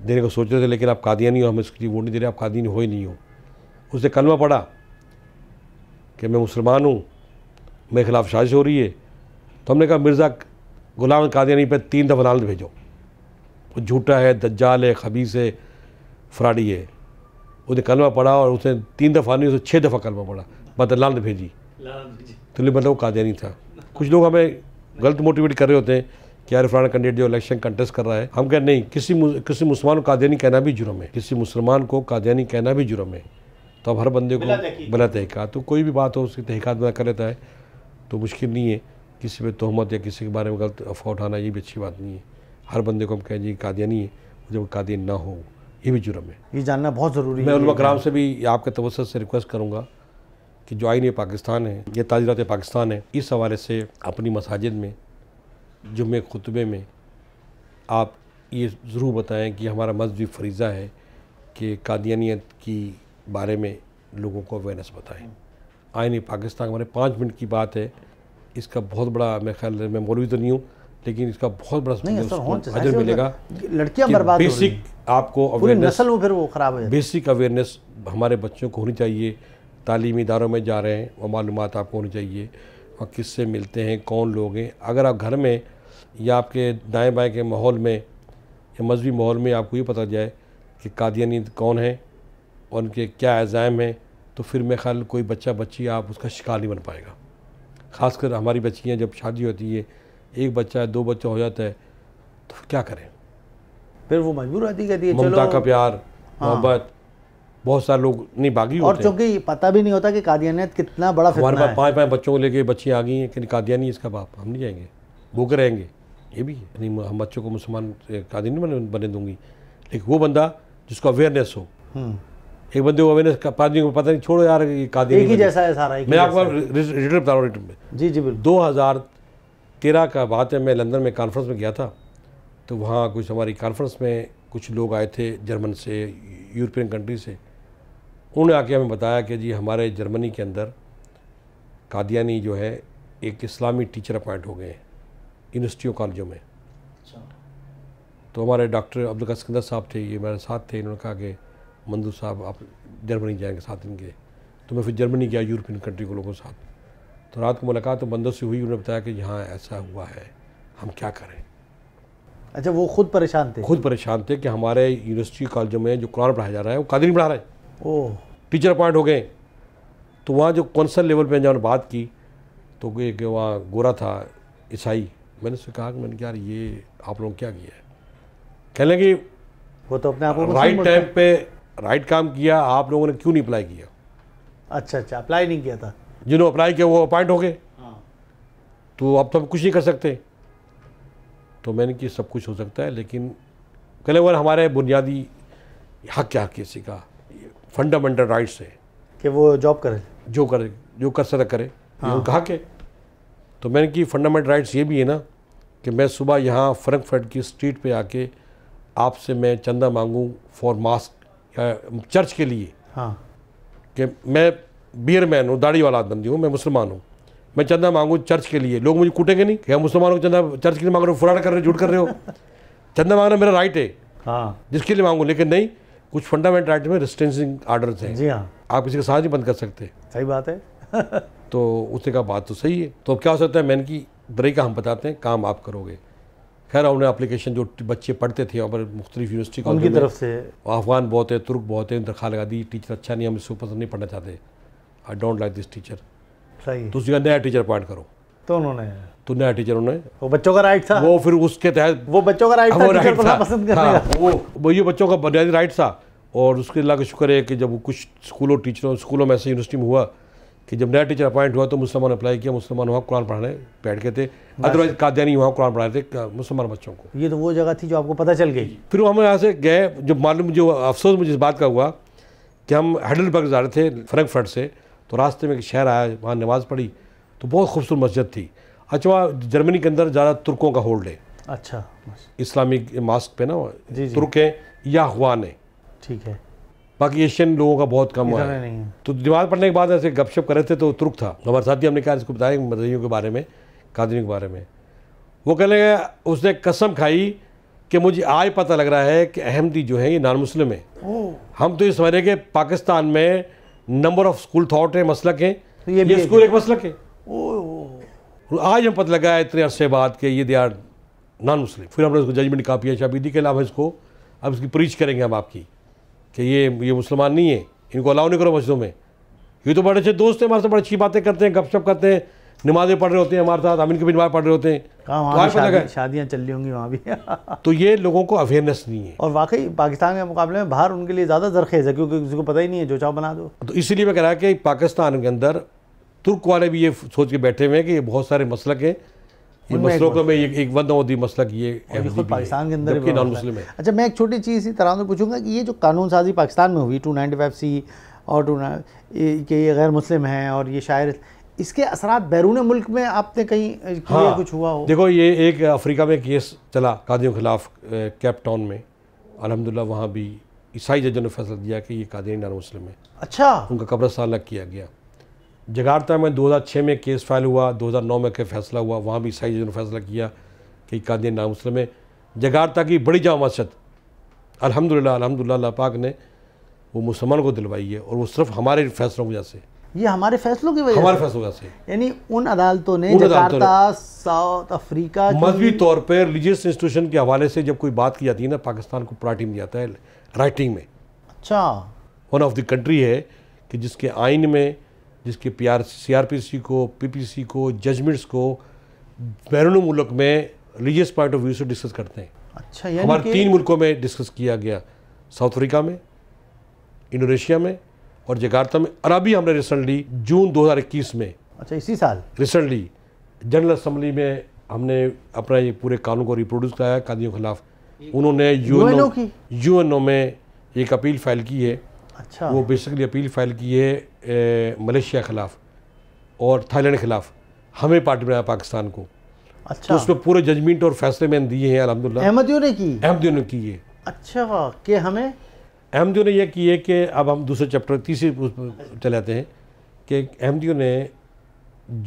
देने को सोच रहे थे लेकिन आप कादियानी हो हम इसकी वोट नहीं दे रहे आप कादिया हो ही नहीं हो उसने कलमा पढ़ा कि मैं मुसलमान हूँ मेरे खिलाफ साजिश हो रही है तो हमने कहा मिर्ज़ा गुलाम कादियानी पर तीन दफ़ा नाल भेजो वो झूठा है दज्जाल है खबीस है फ्राडी है उसने कलमा पढ़ा और उसने तीन दफ़ा नहीं उसने छः दफ़ा कलमा पढ़ा मतलब लानत भेजी तो मतलब वो कादियानी था कुछ लोग हमें गलत मोटिवेट कर रहे होते हैं कि यार फलाना कैंडिडेट जो इलेक्शन कंटेस्ट कर रहा है हम कह नहीं किसी किसी मुसलमान को कादयानी कहना भी जुर्म है किसी मुसलमान को कादयानी कहना भी जुर्म है तो अब हर बंदे को बला तहक़ा तो कोई भी बात हो उसकी तहक़ात बना कर लेता है तो मुश्किल नहीं है किसी पर तहमत या किसी के बारे में गलत अफवाह उठाना ये भी अच्छी बात नहीं है हर बंदे को हम कहें जी कादियानी है जब कादियान ना हो ये भी जुर्म है ये जानना बहुत ज़रूरी है मैं उलमा से भी आपके तवसत से रिक्वेस्ट करूँगा कि जो आइन पाकिस्तान है ये ताजरत पाकिस्तान है इस हवाले से अपनी मसाजिद में जुमे खुतबे में आप ये ज़रूर बताएं कि हमारा मजहबी फरीज़ा है कि कादियानियत की बारे में लोगों को अवेयरनेस बताएं आइन पाकिस्तान हमारे पाँच मिनट की बात है इसका बहुत बड़ा मेरे ख्याल मैं मौलवी तो नहीं हूँ लेकिन इसका बहुत बड़ा मिलेगा लड़कियां बर्बाद बेसिक आपको अवेयरनेस वो फिर वो खराब है बेसिक अवेयरनेस हमारे बच्चों को होनी चाहिए तालीमी इदारों में जा रहे हैं वो मालूम आपको होनी चाहिए और किससे मिलते हैं कौन लोग हैं अगर आप घर में या आपके दाएँ बाएँ के माहौल में या मजहबी माहौल में आपको ये पता जाए कि कादियानी कौन है और उनके क्या एज़ाम हैं तो फिर मेरे ख्याल कोई बच्चा बच्ची आप उसका शिकार नहीं बन पाएगा ख़ासकर हमारी बच्चियाँ जब शादी होती है एक बच्चा है दो बच्चा हो जाता है तो क्या करें फिर वो मजबूर होती कहती है ममता का प्यार हाँ। मोहब्बत बहुत सारे लोग नहीं बागी और चूंकि पता भी नहीं होता कि कादियानियत कितना बड़ा हमारे पास पाँच पाँच बच्चों को लेके बच्ची आ गई हैं कि कादियानी इसका बाप हम नहीं जाएंगे भूख रहेंगे ये भी है नहीं हम बच्चों को मुसलमान कादिन बने, बने दूंगी लेकिन वो बंदा जिसको अवेयरनेस हो हम्म। एक बंदे को अवेयरनेस पादरी को पता नहीं छोड़ो यार ये जैसा है सारा मैं आपको रिटर्न बता रहा हूँ जी जी दो हज़ार तेरह का बात है मैं लंदन में कॉन्फ्रेंस में गया था तो वहाँ कुछ हमारी कॉन्फ्रेंस में कुछ लोग आए थे जर्मन से यूरोपियन कंट्री से उन्होंने आके हमें बताया कि जी हमारे जर्मनी के अंदर कादियानी जो है एक इस्लामी टीचर अपॉइंट हो गए हैं यूनिवर्सिटियों कॉलेजों में अच्छा। तो हमारे डॉक्टर अब्दुल सिकंदर साहब थे ये मेरे साथ थे इन्होंने कहा कि मंदू साहब आप जर्मनी जाएंगे साथ इनके तो मैं फिर जर्मनी गया यूरोपियन कंट्री के लोगों के साथ तो रात को मुलाकात तो मंदर से हुई उन्होंने बताया कि यहाँ ऐसा हुआ है हम क्या करें अच्छा वो खुद परेशान थे खुद परेशान थे कि हमारे यूनिवर्सिटी कॉलेजों में जो कुरान पढ़ाया जा रहा है वो कादरी पढ़ा रहे हैं ओह टीचर अपॉइंट हो गए तो वहाँ जो कौंसल लेवल पे जब बात की तो एक वहाँ गोरा था ईसाई मैंने उससे कहा कि मैंने यार ये आप लोग क्या किया है कहने की वो तो अपने आप को राइट टाइम पे राइट काम किया आप लोगों ने क्यों नहीं अप्लाई किया अच्छा अच्छा अप्लाई नहीं किया था जिन्होंने अप्लाई किया वो अपॉइंट हो गए हाँ। तो, तो अब तो हम कुछ नहीं कर सकते तो मैंने कि सब कुछ हो सकता है लेकिन कहने वाले हमारे बुनियादी हक क्या किसी का फंडामेंटल राइट्स है कि वो जॉब करे जो करे जो कर सकता करे हाँ। के तो मैंने कि फंडामेंटल राइट्स ये भी है ना कि मैं सुबह यहाँ फ्रंकफर्ट की स्ट्रीट पे आके आपसे मैं चंदा मांगूँ फॉर मास्क या चर्च के लिए हाँ कि मैं बियर मैन हूँ दाढ़ी वाला आदमी हूँ मैं मुसलमान हूँ मैं चंदा मांगूँ चर्च के लिए लोग मुझे कूटेंगे नहीं क्या मुसलमानों को चंदा चर्च के लिए मांग रहे हो फुराड़ कर रहे हो झूठ कर रहे हो चंदा मांगना मेरा राइट है हाँ जिसके लिए मांगू लेकिन नहीं कुछ फंडामेंटल राइट में रिस्टेंसिंग आर्डर थे जी हाँ आप किसी का साथ ही बंद कर सकते सही बात है तो उसने कहा बात तो सही है तो क्या हो सकता है मैंने की का हम बताते हैं काम आप करोगे खैर उन्होंने अप्लीकेशन जो बच्चे पढ़ते थे वहाँ पर मुख्तलिफ यूनिवर्सिटी उनकी तरफ से अफगान बहुत है तुर्क बहुत है दरखा लगा दी टीचर अच्छा नहीं हम इसको पसंद नहीं पढ़ना चाहते I don't like this teacher सही तो उसका नया टीचर अपॉइंट करो तो उन्होंने तो नया टीचरों ने वो बच्चों का राइट था वो फिर उसके तहत वो बच्चों का राइट हाँ, था टीचर को पसंद करने हाँ, का वो वो ये बच्चों का बुनियादी राइट था और उसके अल्लाह का शुक्र है कि जब कुछ स्कूलों टीचरों स्कूलों में ऐसे यूनिवर्सिटी में हुआ कि जब नया टीचर अपॉइंट हुआ तो मुसलमान अप्लाई किया मुसलमान वहाँ कुरान पढ़ाने बैठ गए थे अदरवाइज कादयानी वहाँ कुरान पढ़ाए थे मुसलमान बच्चों को ये तो वो जगह थी जो आपको पता चल गई फिर हम यहाँ से गए जब मालूम जो अफसोस मुझे इस बात का हुआ कि हम हेडलबर्ग जा रहे थे फ्रैंकफर्ट से तो रास्ते में एक शहर आया वहाँ नमाज़ पढ़ी तो बहुत खूबसूरत मस्जिद थी अच्छा जर्मनी के अंदर ज़्यादा तुर्कों का होल्ड है अच्छा इस्लामिक मास्क पे ना जी जी। तुर्क हैं या हुआन है ठीक है बाकी एशियन लोगों का बहुत कम हुआ है तो दिमाग पढ़ने के बाद ऐसे गपशप कर रहे थे तो तुर्क था हमारे साथी हमने कहा इसको बताया मदरियों के बारे में कादरियों के बारे में वो कह लगे उसने कसम खाई कि मुझे आज पता लग रहा है कि अहमदी जो है ये नॉन मुस्लिम है हम तो ये समझ रहे कि पाकिस्तान में नंबर ऑफ स्कूल थाट हैं मसलक हैं तो ये, ये स्कूल एक मसलक है ओह आज हम पता लगा है इतने अरसे बाद के ये दे आर नॉन मुस्लिम फिर हमने उसको जजमेंट कापी है शाबीदी के अलावा इसको अब इसकी प्रीच करेंगे हम आपकी कि ये ये मुसलमान नहीं है इनको अलाउ नहीं करो मस्जिदों में ये तो बड़े अच्छे दोस्त हैं हमारे साथ बड़ी अच्छी बातें करते हैं गपशप करते हैं नमाज़ें पढ़ रहे होते हैं हमारे साथ हम इनकी भी नमाज़ पढ़ रहे होते हैं तो शादियाँ चल रही होंगी वहाँ भी तो ये लोगों को अवेयरनेस नहीं है और वाकई पाकिस्तान के मुकाबले में बाहर उनके लिए ज़्यादा जरखेज़ है क्योंकि किसी को पता ही नहीं है जो चाव बना दो तो इसीलिए मैं कह रहा है कि पाकिस्तान के अंदर तुर्क वाले भी ये सोच के बैठे हुए हैं कि ये बहुत सारे मसलक हैं ये मसलों का मैं एक, एक वंदी मसलक ये खुद पाकिस्तान के अंदर नॉन मुस्लिम है अच्छा मैं एक छोटी चीज़ इसी तरह से पूछूंगा कि ये जो कानून साजी पाकिस्तान में हुई टू नाइनटी फाइव सी और टू के ये गैर मुस्लिम हैं और ये शायर इसके असरा बैरून मुल्क में आपने कहीं हाँ, कुछ हुआ हो देखो ये एक अफ्रीका में केस चला कादियों के खिलाफ कैप टाउन में अलहमदिल्ला वहाँ भी ईसाई जजों ने फैसला दिया कि ये कादियानी नान मुस्लिम है अच्छा उनका कब्रस्त अलग किया गया जगारता में 2006 में केस फाइल हुआ 2009 में के फैसला हुआ वहाँ भी सही ने फैसला किया कि नाम मुस्लिम है जगारता की बड़ी जाम मस्जिद अलहमदिल्ला अलहमदिल्ला पाक ने वो मुसलमान को दिलवाई है और वो सिर्फ हमारे फैसलों की वजह से ये हमारे फैसलों की वजह हमारे फैसलों की वजह से यानी उन अदालतों ने साउथ अफ्रीका मजहबी तौर पर रिलीजियस इंस्टीट्यूशन के हवाले से जब कोई बात की जाती है ना पाकिस्तान को प्राटी में जाता है राइटिंग में अच्छा वन ऑफ द कंट्री है कि जिसके आइन में जिसके P R C R P C को पी पी सी को जजमेंट्स को बैरून मुल्क में रिलीजियस पॉइंट ऑफ व्यू से डिस्कस करते हैं अच्छा हमारे तीन मुल्कों में डिस्कस किया गया साउथ अफ्रीका में इंडोनेशिया में और जगार्ता में अरबी हमने रिसेंटली जून 2021 में अच्छा इसी साल रिसेंटली जनरल असम्बली में हमने अपना ये पूरे कानून को रिप्रोड्यूस कराया कादियों के खिलाफ उन्होंने एन ओ में एक अपील फाइल की है अच्छा वो बेसिकली अपील फाइल की है मलेशिया खिलाफ और थाईलैंड खिलाफ हमें पार्टी बनाया पाकिस्तान को अच्छा तो उसमें पूरे जजमेंट और फैसले मैंने दिए हैं अलहमदिल्ला अहमदियों ने की अहमदियों ने की है अच्छा कि हमें अहमदियों ने यह की है कि अब हम दूसरे चैप्टर तीसरे चले आते हैं कि अहमदियों ने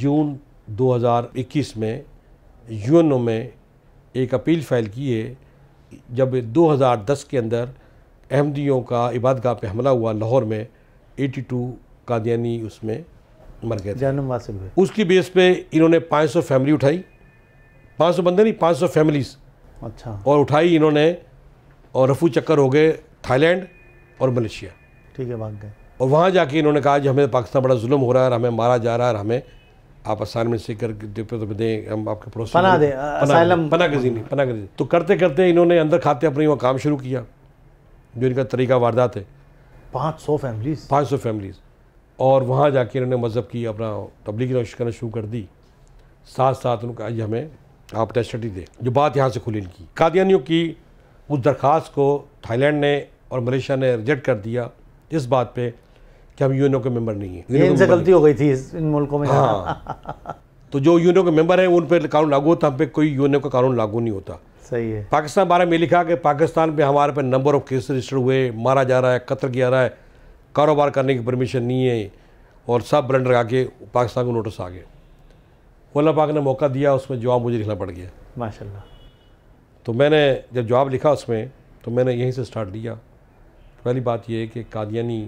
जून 2021 में यूएनओ में एक अपील फाइल की है जब 2010 के अंदर अहमदियों का इबादगाह पे हमला हुआ लाहौर में 82 कादियानी उसमें मर गए जन्म हासिल हुए उसकी बेस पे इन्होंने 500 फैमिली उठाई 500 बंदे नहीं 500 फैमिलीज अच्छा और उठाई इन्होंने और रफू चक्कर हो गए थाईलैंड और मलेशिया ठीक है भाग गए और वहाँ जाके इन्होंने कहा कि हमें पाकिस्तान बड़ा जुल्म हो रहा है हमें मारा जा रहा है हमें आप असाइनमेंट से करके तो दें हम आपके पड़ोस पना दें पना, पना गजी नहीं पना गजी तो करते करते इन्होंने अंदर खाते अपने वहाँ काम शुरू किया जो इनका तरीका वारदात है पाँच सौ फैमिलीज पाँच सौ फैमिलीज और वहाँ जाके इन्होंने मज़हब की अपना तबलीग नौश करना शुरू कर दी साथ साथ उनका आज हमें आप टेस्टी दें जो बात यहाँ से खुली इनकी कादियानियों की उस दरख्वास्त को थाईलैंड ने और मलेशिया ने रिजेक्ट कर दिया इस बात पर कि हम यूनो के मेंबर नहीं हैं इनसे गलती हो गई थी इन मुल्कों में हाँ तो जो यूनो के मेंबर हैं उन पर कानून लागू होता हम पे कोई यूनो का कानून लागू नहीं होता सही है पाकिस्तान बारे में लिखा कि पाकिस्तान में हमारे पे नंबर ऑफ केस रजिस्टर हुए मारा जा रहा है कत्ल किया रहा है कारोबार करने की परमिशन नहीं है और सब ब्रंड लगा के पाकिस्तान को नोटिस आ गए वल्ला पाक ने मौका दिया उसमें जवाब मुझे लिखना पड़ गया माशा तो मैंने जब जवाब लिखा उसमें तो मैंने यहीं से स्टार्ट लिया पहली बात यह है कि कादियानी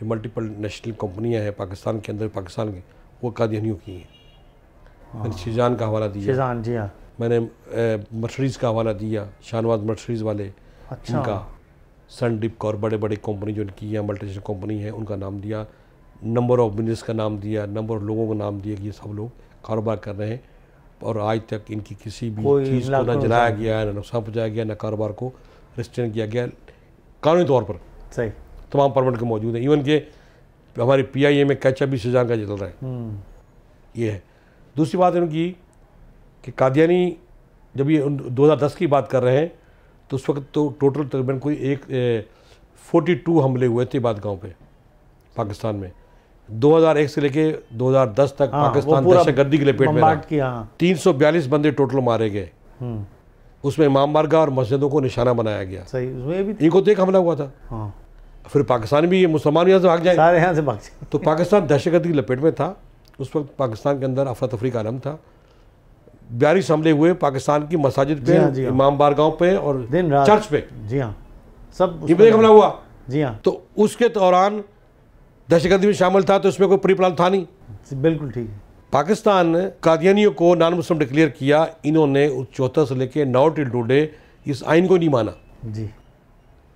जो मल्टीपल नेशनल कंपनियां हैं पाकिस्तान के अंदर पाकिस्तान की वो कादियानियों की हैं मैंने हाँ। शीजान का हवाला दिया शीजान जी हाँ मैंने मर्सरीज़ का हवाला दिया शाहनवाज मर्सरीज़ वाले अच्छा। इनका डिप और बड़े बड़े कंपनी जो इनकी यहाँ मल्टीनेशनल कंपनी है उनका नाम दिया नंबर ऑफ बिजनेस का नाम दिया नंबर ऑफ लोगों का नाम दिया कि ये सब लोग कारोबार कर रहे हैं और आज तक इनकी किसी भी चीज़ को ना जलाया गया ना नुकसान पहुँचाया गया ना कारोबार को रिस्ट्रेन किया गया कानूनी तौर पर सही तमाम परमिट के मौजूद हैं इवन के हमारे पी आई ए में कैचअप भी सजा का चल रहा है हम्म। ये है दूसरी बात है उनकी कि कादियानी जब ये 2010 की बात कर रहे हैं तो उस वक्त तो टोटल तकरीबन कोई एक फोर्टी टू हमले हुए थे गाँव पे पाकिस्तान में 2001 से लेके 2010 तक हाँ, पाकिस्तान दहशतगर्दी के लपेट में हाँ। बयालीस बंदे टोटल मारे गए हम्म। उसमें इमाम बारगा और मस्जिदों को निशाना बनाया गया सही उसमें इनको तो एक हमला हुआ था हाँ। फिर पाकिस्तान भी ये मुसलमान यहाँ से भाग जाए सारे यहाँ से भाग जाए तो पाकिस्तान दहशतगर्दी की लपेट में था उस वक्त पाकिस्तान के अंदर अफरा तफरी का आलम था बयालीस हमले हुए पाकिस्तान की मसाजिद पे हाँ, हाँ। इमाम बारगांव पे और चर्च पे जी हाँ सब इब्रेक हमला हुआ जी हाँ तो उसके दौरान दहशतगर्दी में शामिल था तो उसमें कोई प्री प्लान था नहीं बिल्कुल ठीक है पाकिस्तान ने कादियानियों को नॉन मुस्लिम डिक्लेयर किया इन्होंने चौथा से लेके नाउ टिल टूडे इस आइन को नहीं माना जी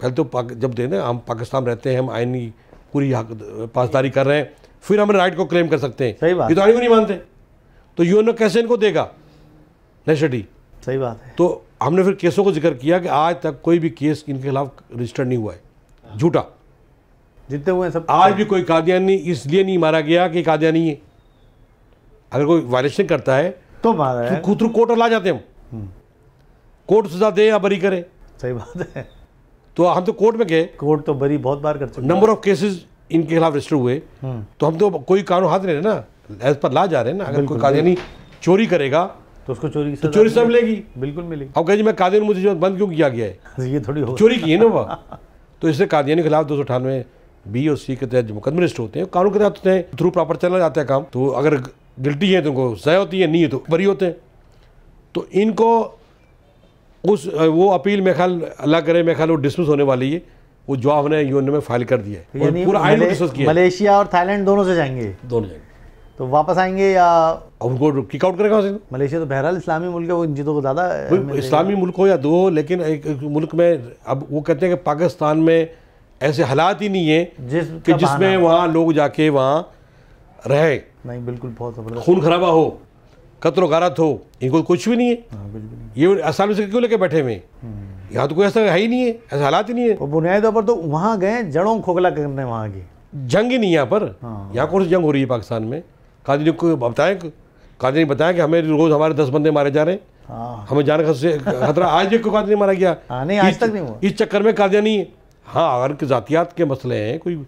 पहले तो जब देने हम पाकिस्तान रहते हैं हम आइन पूरी पासदारी कर रहे हैं फिर हम राइट को क्लेम कर सकते हैं सही बात तो आइन को नहीं मानते तो यूएनओ कैसे इनको देगा लेशर सही बात है तो हमने फिर केसों को जिक्र किया कि आज तक कोई भी केस इनके खिलाफ रजिस्टर नहीं हुआ है झूठा जितने हुए सब आज भी कोई कादियानी इसलिए नहीं मारा गया कि कादियानी है अगर कोई वायलेशन करता है तो मारा है खुद कोर्ट ला जाते हम हम्म। कोर्ट सजा दे या बरी करे सही बात है तो हम तो कोर्ट में गए कोर्ट तो बरी बहुत बार कर चुके नंबर ऑफ केसेस इनके खिलाफ रजिस्टर हुए हम्म। तो हम तो कोई कानून हाथ नहीं रहे ना एज पर ला जा रहे हैं ना अगर कोई कादियानी चोरी करेगा तो उसको चोरी तो चोरी सब मिलेगी बिल्कुल मिलेगी अब कह जी मैं कादियान मुझे जो बंद क्यों किया गया है ये थोड़ी हो चोरी की है ना वह तो इससे कादियन के खिलाफ दो सौ अठानवे बी और सी के तहत जो मुकदमे रजिस्टर होते हैं कानून के तहत होते हैं थ्रू प्रॉपर चला जाता है काम तो अगर गिल्टी है तो उनको सजा होती है नहीं है तो बरी होते हैं तो इनको उस वो अपील मेरे ख्याल अल्लाह करे मेरे ख्याल वो डिसमिस होने वाली है वो जो ने यूएन में फाइल कर दिया है पूरा किया मलेशिया और थाईलैंड दोनों से जाएंगे दोनों जाएंगे तो वापस आएंगे या उनको किक आउट करेगा मलेशिया तो बहरहाल इस्लामी मुल्क है वो इन चीज़ों को ज़्यादा इस्लामी मुल्क हो या दो लेकिन एक, एक मुल्क में अब वो कहते हैं कि पाकिस्तान में ऐसे हालात ही नहीं है जिस कि जिसमें वहाँ लोग जाके वहाँ रहे नहीं बिल्कुल बहुत खून खराबा हो कतरो गारत हो इनको कुछ भी नहीं है हाँ, ये आसानी से क्यों लेके बैठे हुए हम्म। यहाँ तो कोई ऐसा है ही नहीं है ऐसे हालात ही नहीं है बुनियादी तौर पर तो वहाँ गए जड़ों खोखला करने वहाँ की जंग ही नहीं यहाँ पर हाँ। यहाँ कौन सी जंग हो रही है पाकिस्तान में कादी को बताएं कादरी ने बताया कि हमें रोज़ हमारे दस बंदे मारे जा रहे हैं हाँ। हमें जाने का खतरा आज एक को कादरी मारा गया हाँ, नहीं आज तक नहीं हुआ इस चक्कर में है हाँ अगर जातियात के मसले हैं कोई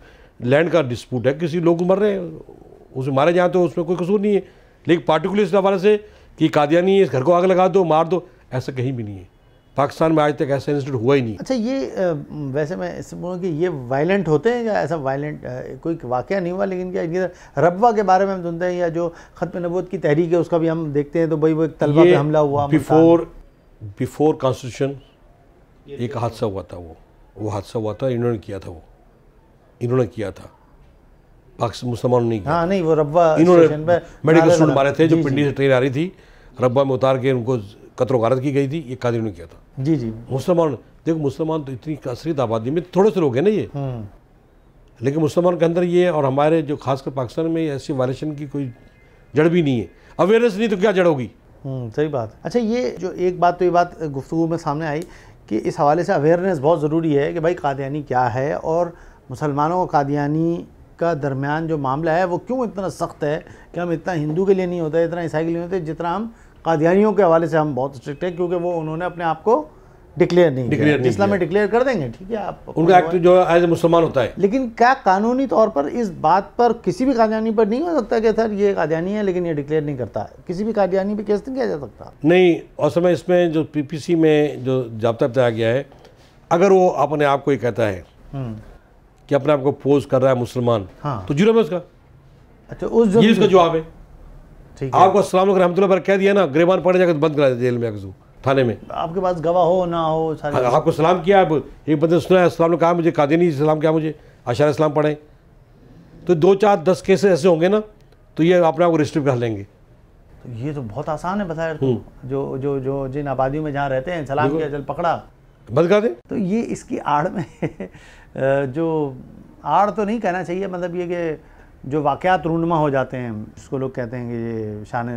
लैंड का डिस्प्यूट है किसी लोग मर रहे हैं उसे मारे जाए तो उसमें कोई कसूर नहीं है लेकिन पार्टिकुलर इस हवाले से कि कादियानी इस घर को आग लगा दो मार दो ऐसा कहीं भी नहीं है पाकिस्तान में आज तक ऐसा इंसिडेंट हुआ ही नहीं अच्छा ये वैसे मैं इससे बोलूँ कि ये वायलेंट होते हैं या ऐसा वायलेंट कोई वाक़ नहीं हुआ लेकिन क्या रबा के बारे में हम सुनते हैं या जो ख़त्म नबूत की तहरीक है उसका भी हम देखते हैं तो भाई वो एक तलबा पे हमला हुआ बिफोर बिफोर कॉन्स्टिट्यूशन एक हादसा हुआ था वो वो हादसा हुआ था इन्होंने किया था वो इन्होंने किया था पाकिस्तान मुसलमानों ने हाँ नहीं वो रबा इन्होंने मेडिकल स्टूडेंट मारे थे जो पिंडी से ट्रेन आ रही थी रबा में उतार के उनको कतरो गारत की गई थी ये कादिर ने किया था जी जी मुसलमान देखो मुसलमान तो इतनी कसरत आबादी में थोड़े से लोग हैं ना ये हम्म। लेकिन मुसलमान के अंदर ये और हमारे जो खासकर पाकिस्तान में ऐसी वायलेशन की कोई जड़ भी नहीं है अवेयरनेस नहीं तो क्या जड़ होगी हम्म, सही बात अच्छा ये जो एक बात तो ये बात गुफ्तु में सामने आई कि इस हवाले से अवेयरनेस बहुत ज़रूरी है कि भाई कादियानी क्या है और मुसलमानों और कादियानी का दरमियान जो मामला है वो क्यों इतना सख्त है कि हम इतना हिंदू के लिए नहीं होता इतना ईसाई के लिए नहीं होते जितना हम कादियानियों के हवाले से हम बहुत स्ट्रिक्ट हैं क्योंकि वो उन्होंने अपने आप को डिक्लेयर नहीं डिक्लेयर इस्लाम में डिक्लेयर कर देंगे ठीक है आप उनका एक्ट जो है एज ए मुसलमान होता है लेकिन क्या कानूनी तौर पर इस बात पर किसी भी कादियानी पर नहीं हो सकता कि सर ये कादियानी है लेकिन ये डिक्लेयर नहीं करता किसी भी कादियानी पर केस नहीं किया जा सकता नहीं और समय इसमें जो पीपीसी में जो जबता बताया गया है अगर वो अपने आप को ये कहता है हम्म। कि अपने आप को पोज कर रहा है मुसलमान हाँ। तो जुर्म है उसका अच्छा उस ये इसका जवाब है ठीक है आपको असलम रहमतुल्ला पर कह दिया ना ग्रेबान पड़े जाकर तो बंद करा जेल में अगजू थाने में आपके पास गवाह हो ना हो हाँ, आपको सलाम किया आप एक बंदे सुना है इस्लाम ने कहा मुझे कादिनी सलाम क्या मुझे अशार इस्लाम पढ़ें तो दो चार दस केसेस ऐसे होंगे ना तो ये अपने आप को रजिस्टर कर लेंगे तो ये तो बहुत आसान है बताया तो। हम्म। जो जो जो जिन आबादियों में जहाँ रहते हैं सलाम किया जल पकड़ा बंद कर दे तो ये इसकी आड़ में जो आड़ तो नहीं कहना चाहिए मतलब ये कि जो वाक़ात रूनमा हो जाते हैं जिसको लोग कहते हैं कि ये शान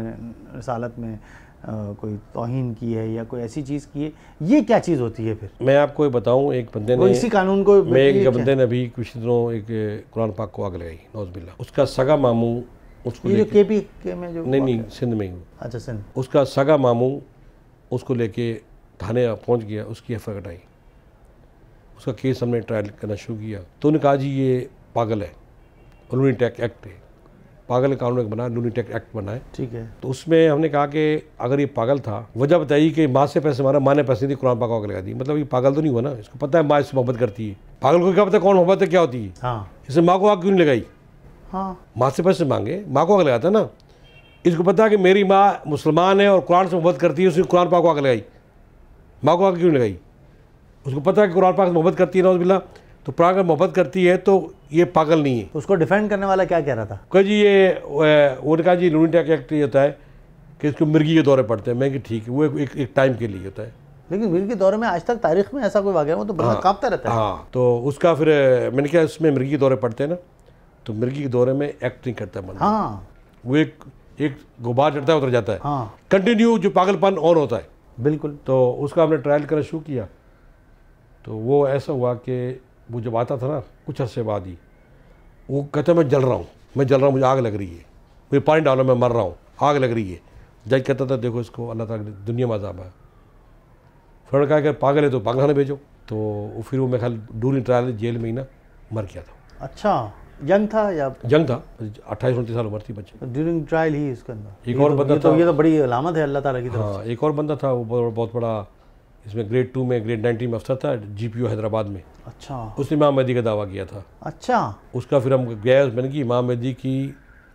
रसालत में आ, कोई तोहन की है या कोई ऐसी चीज़ की है ये क्या चीज़ होती है फिर मैं आपको बताऊँ एक बंदे ने इसी कानून को मैं एक बंदे ने अभी कुछ दिनों एक कुरान पाक को आग लगाई नौजबिल्ला उसका सगा मामू उसको ये के पी के में जो नहीं नहीं सिंध में ही अच्छा सिंध उसका सगा मामू उसको लेके थाने पहुँच गया उसकी एफ आई उसका केस हमने ट्रायल करना शुरू किया तो उन्होंने कहा जी ये पागल है कानूनी टैक्स एक्ट पागल कानून बनाया नूनी टैक्स एक्ट बनाए ठीक है तो उसमें हमने कहा कि अगर ये पागल था वजह बताई कि माँ से पैसे मारा माँ ने पैसे दी कुरान पाक लगा दी मतलब ये पागल तो नहीं हुआ ना इसको पता है माँ इससे मोहब्बत करती है पागल को क्या पता कौन मोहब्बत है क्या होती है हाँ माँ को आग क्यों नहीं लगाई हाँ माँ से पैसे मांगे माँ को आग लगाता ना इसको पता है कि मेरी माँ मुसलमान है और कुरान से मोहब्बत करती है उसने कुरान पाक को आग लगाई माँ को आग क्यों लगाई उसको पता है कि कुरान पाक से मोहब्बत करती है ना उस बिल्ला तो प्राण अगर मोहब्बत करती है तो ये पागल नहीं है तो उसको डिफेंड करने वाला क्या कह रहा था कह जी ये उन्होंने कहा जी लूनिटैक एक्ट ये होता है कि इसको मिर्गी के दौरे पड़ते हैं मैं कि ठीक है वो एक एक टाइम के लिए होता है लेकिन मिर्गी के दौरे में आज तक तारीख में ऐसा कोई वाक्य वो तो बड़ा हाँ, कांपता रहता है हाँ तो उसका फिर मैंने कहा उसमें मिर्गी के दौरे पड़ते हैं ना तो मिर्गी के दौरे में एक्ट नहीं करता मन हाँ वो एक एक गुब्बार चढ़ता है उतर जाता है कंटिन्यू हाँ। जो पागलपन ऑन होता है बिल्कुल तो उसका हमने ट्रायल करना शुरू किया तो वो ऐसा हुआ कि वो जब आता था ना कुछ अरसे बाद ही वो कहता मैं जल रहा हूँ मैं जल रहा हूँ मुझे आग लग रही है मुझे पानी डालो मैं मर रहा हूँ आग लग रही है जज कहता था देखो इसको अल्लाह तक दुनिया में आजाब है फिर कहा कि पागल है तो पागलाने भेजो तो फिर वो मैं ख्याल डूरिंग ट्रायल जेल में ही ना मर गया था अच्छा यंग था या यंग था अट्ठाईस उनतीस साल उम्र थी बच्चे ड्यूरिंग ट्रायल ही इसके अंदर एक और तो, बंदा तो, था ये तो बड़ी अलामत है अल्लाह ताला की तरफ हाँ, एक और बंदा था वो बहुत बड़ा इसमें ग्रेड टू में ग्रेड नाइनटीन में अफसर था जीपीओ हैदराबाद में अच्छा उसने इमाम मेहदी का दावा किया था अच्छा उसका फिर हम गए मैंने कि इमाम मेहदी की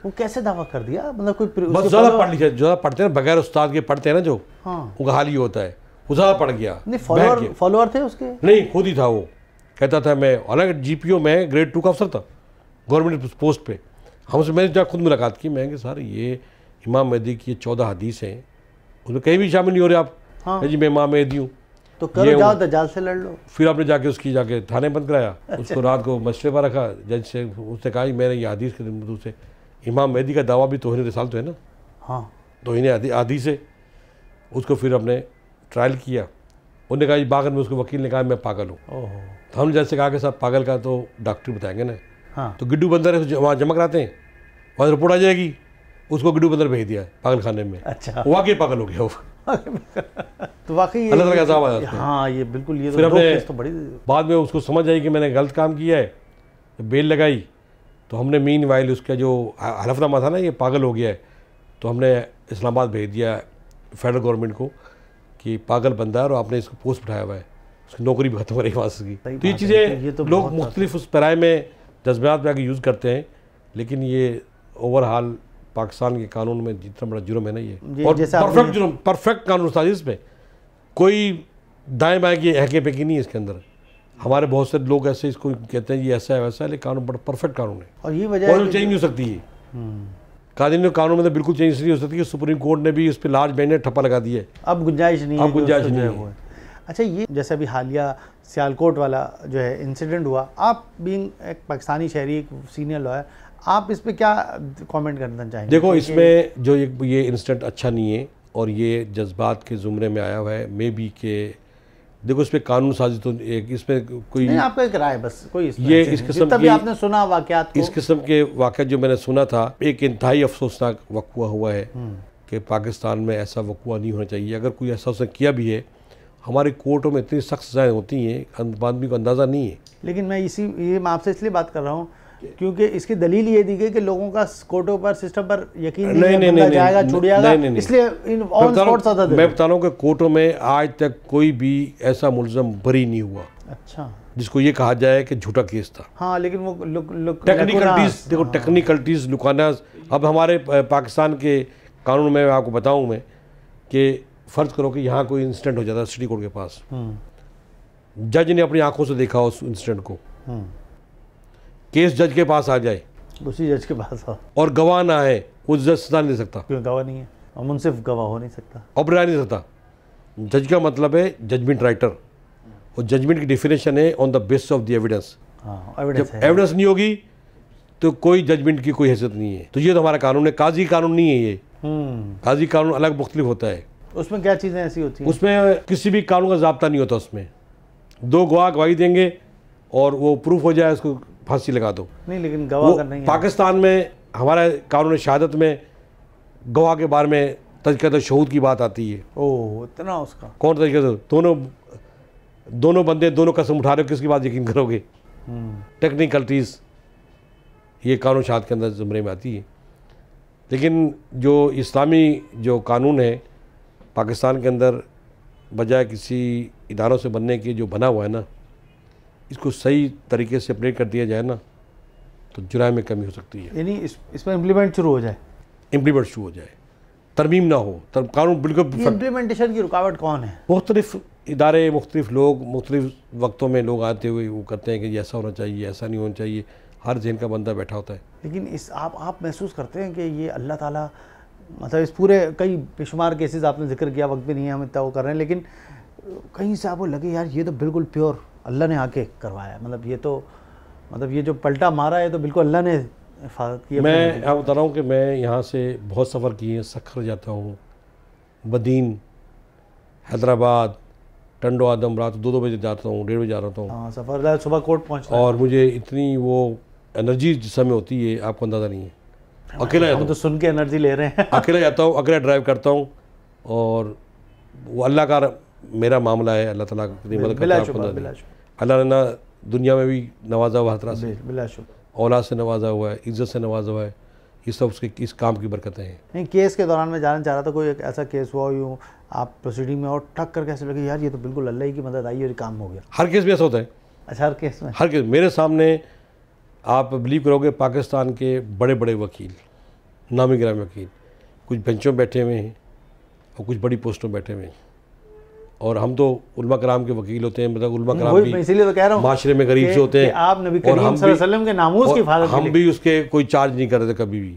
वो कैसे दावा कर दिया मतलब कोई बस ज़्यादा पढ़ लिखा ज़्यादा पढ़ते हैं बगैर उस्ताद के पढ़ते हैं ना जो हाँ उनका हाल ही होता है वो ज़्यादा पढ़ गया नहीं फॉलोअर फॉलोअर थे उसके नहीं खुद ही था वो कहता था मैं हालांकि जी में ग्रेड टू का अफसर था गवर्नमेंट पोस्ट पर हमसे मैंने जहाँ खुद मुलाकात की मैं सर ये इमाम मेहदी की चौदह हदीस हैं उसमें कहीं भी शामिल नहीं हो रहे आप हाँ। जी मैं इमाम मेहदी हूँ तो करो जाओ दजाल से लड़ लो फिर आपने जाके उसकी जाके थाने बंद कराया अच्छा। उसको रात को मशरे पर रखा जज से उसने कहा मैंने ये हदीस के मदू से इमाम मेहदी का दावा भी तोहन रिसाल तो है ना हाँ तोहन आदि से उसको फिर हमने ट्रायल किया उन्होंने कहा बागन में उसको वकील ने कहा मैं पागल हूँ तो हम जज से कहा कि साहब पागल का तो डॉक्टर बताएंगे ना हाँ। तो गिड्डू बंदर है वहाँ जमा कराते हैं वहाँ रिपोर्ट आ जाएगी उसको गिड्डू बंदर भेज दिया पागल खाने में अच्छा वाकई पागल हो गया वो तो वाकई अल्लाह ताला आ हाँ ये बिल्कुल ये तो फिर हमने तो बड़ी बाद में उसको समझ आई कि मैंने गलत काम किया है बेल लगाई तो हमने मीन वाइल उसका जो हलफनामा था ना ये पागल हो गया है तो हमने इस्लामाबाद भेज दिया फेडरल गवर्नमेंट को कि पागल बंदा है और आपने इसको पोस्ट बिठाया हुआ है उसकी नौकरी भी खत्म हो रही वहाँ की तो ये चीज़ें तो लोग मुख्तलिफ उस पराय में जज्बात में आगे यूज़ करते हैं लेकिन ये ओवरऑल पाकिस्तान के कानून में जितना बड़ा जुर्म है ना ये और परफेक्ट जुर्म परफेक्ट कानून साजिश पे कोई दाएँ बाएँ की हके पेकी नहीं है इसके अंदर हमारे बहुत से लोग ऐसे इसको कहते हैं ये ऐसा है वैसा है लेकिन कानून बड़ा परफेक्ट कानून है और ये वजह चेंज हो सकती है हम्म। कानून कानून में तो बिल्कुल चेंज नहीं हो सकती है सुप्रीम कोर्ट ने भी उस पर लार्ज बैन ने ठप्पा लगा दिया अब गुंजाइश नहीं अब गुंजाइश नहीं है अच्छा ये जैसे अभी हालिया सियालकोट वाला जो है इंसिडेंट हुआ आप बीइंग एक पाकिस्तानी शहरी एक सीनियर लॉयर आप इस पर क्या कमेंट करना चाहेंगे देखो इसमें जो ये ये इंस्टेंट अच्छा नहीं है और ये जज्बात के ज़ुमरे में आया हुआ है मे बी के देखो इस पर कानून साजी तो एक इसमें कोई नहीं आपका एक राय बस कोई इस ये इस किस्म के आपने सुना वाकत इस किस्म के वाक़ जो मैंने सुना था एक इंतहाई अफसोसनाक वक़ुआ हुआ है हम्म। कि पाकिस्तान में ऐसा वक़ुआ नहीं होना चाहिए अगर कोई ऐसा उसने किया भी है हमारे कोर्टों में इतनी सख्त सज़ाएँ होती हैं आदमी को अंदाज़ा नहीं है लेकिन मैं इसी ये मैं आपसे इसलिए बात कर रहा हूँ क्योंकि इसकी दलील ये दी गई कि लोगों का कोर्टों पर सिस्टम पर यकीन नहीं जाएगा इसलिए मैं बता रहा हूँ कि कोर्टों में आज तक कोई भी ऐसा मुलजम बरी नहीं हुआ अच्छा जिसको ये कहा जाए कि झूठा केस था हाँ लेकिन वो टेक्निकलिटीज देखो टेक्निकलिटीज हाँ। लुकाना अब हमारे पाकिस्तान के कानून में आपको बताऊँ मैं कि फ़र्ज़ करो कि यहाँ कोई इंसिडेंट हो जाता है सिटी कोर्ट के पास हम्म। जज ने अपनी आंखों से देखा उस इंसिडेंट को हम्म। केस जज के पास आ जाए उसी जज के पास आ और गवाह ना आए वो जज सजा नहीं सकता क्यों गवाह नहीं है और सिर्फ गवाह हो नहीं सकता और नहीं सकता जज का मतलब है जजमेंट राइटर और जजमेंट की डिफिनेशन है on the base of the evidence evidence evidence नहीं होगी तो कोई जजमेंट की कोई हैसियत नहीं है तो ये तो हमारा कानून है काजी कानून नहीं है ये हम्म। काजी कानून अलग मुख्तलिफ होता है उसमें क्या चीज़ें ऐसी होती हैं उसमें किसी भी कानून का जबता नहीं होता उसमें दो गवाह गवाही देंगे और वो प्रूफ हो जाए उसको फांसी लगा दो नहीं लेकिन गवाह का नहीं पाकिस्तान में हमारे कानून शहादत में गवाह के बारे में तजकत तो शहूद की बात आती है ओह इतना उसका कौन तजक तो? दोनों दोनों बंदे दोनों कसम उठा रहे हो किसकी बात यकीन करोगे टेक्निकलिटीज़ हम्म। ये कानून शहादत के अंदर जुमरे में आती है लेकिन जो इस्लामी जो कानून है पाकिस्तान के अंदर बजाय किसी इदारों से बनने के जो बना हुआ है ना इसको सही तरीके से अपडेट कर दिया जाए ना तो जुराय में कमी हो सकती है यानी इस, इसमें इम्प्लीमेंट शुरू हो जाए इम्प्लीमेंट शुरू हो जाए तरमीम ना हो तर, कानून बिल्कुल इम्प्लीमेंटेशन की रुकावट कौन है मुख्तलिफ इदारे मुख्तलिफ लोग मुख्तलिफ वक्तों में लोग आते हुए वो करते हैं कि ऐसा होना चाहिए ऐसा नहीं होना चाहिए हर जहन का बंदा बैठा होता है लेकिन इस आप आप महसूस करते हैं कि ये अल्लाह ताला मतलब इस पूरे कई बेशुमार केसेस आपने जिक्र किया वक्त भी नहीं है हम इतना वो कर रहे हैं लेकिन कहीं से आपको लगे यार ये तो बिल्कुल प्योर अल्लाह ने आके करवाया मतलब ये तो मतलब ये जो पलटा मारा है तो बिल्कुल अल्लाह ने हिफाजत की मैं आप हाँ, बता रहा हूँ कि मैं यहाँ से बहुत सफ़र किए सखर जाता हूँ बदीन हैदराबाद टंडो आदम रात दो दो बजे जाता हूँ डेढ़ बजे जा रहा हूँ सफ़र सुबह कोर्ट पहुँच और मुझे इतनी वो एनर्जी जिस समय होती है आपको अंदाज़ा नहीं है अकेला हम तो सुन के एनर्जी ले रहे हैं अकेला जाता हूँ अकेला ड्राइव करता हूँ और वो अल्लाह का मेरा मामला है अल्लाह ताला की मदद करता है अल्लाह दुनिया में भी नवाजा हुआ हतरा से औलाद से नवाजा हुआ है इज्जत से नवाजा हुआ है ये सब उसके इस काम की बरकतें हैं नहीं केस के दौरान मैं जानना चाह रहा था कोई एक ऐसा केस हुआ यूँ आप प्रोसीडिंग में और ठक करके ऐसे लगे यार ये तो बिल्कुल अल्लाह ही की मदद आई और काम हो गया हर केस में ऐसा होता है अच्छा हर केस में हर केस मेरे सामने आप बिलीव करोगे पाकिस्तान के बड़े बड़े वकील नामी ग्रामी वकील कुछ बेंचों बैठे हुए हैं और कुछ बड़ी पोस्टों बैठे हुए हैं और हम तो उल्मा कराम के वकील होते हैं मतलब उल्मा कराम भी इसीलिए तो कह रहा हूँ माशरे में गरीब से होते हैं आप नबी करीम वसल्लम के नामूस की हिफाजत हम भी उसके कोई चार्ज नहीं करते कभी भी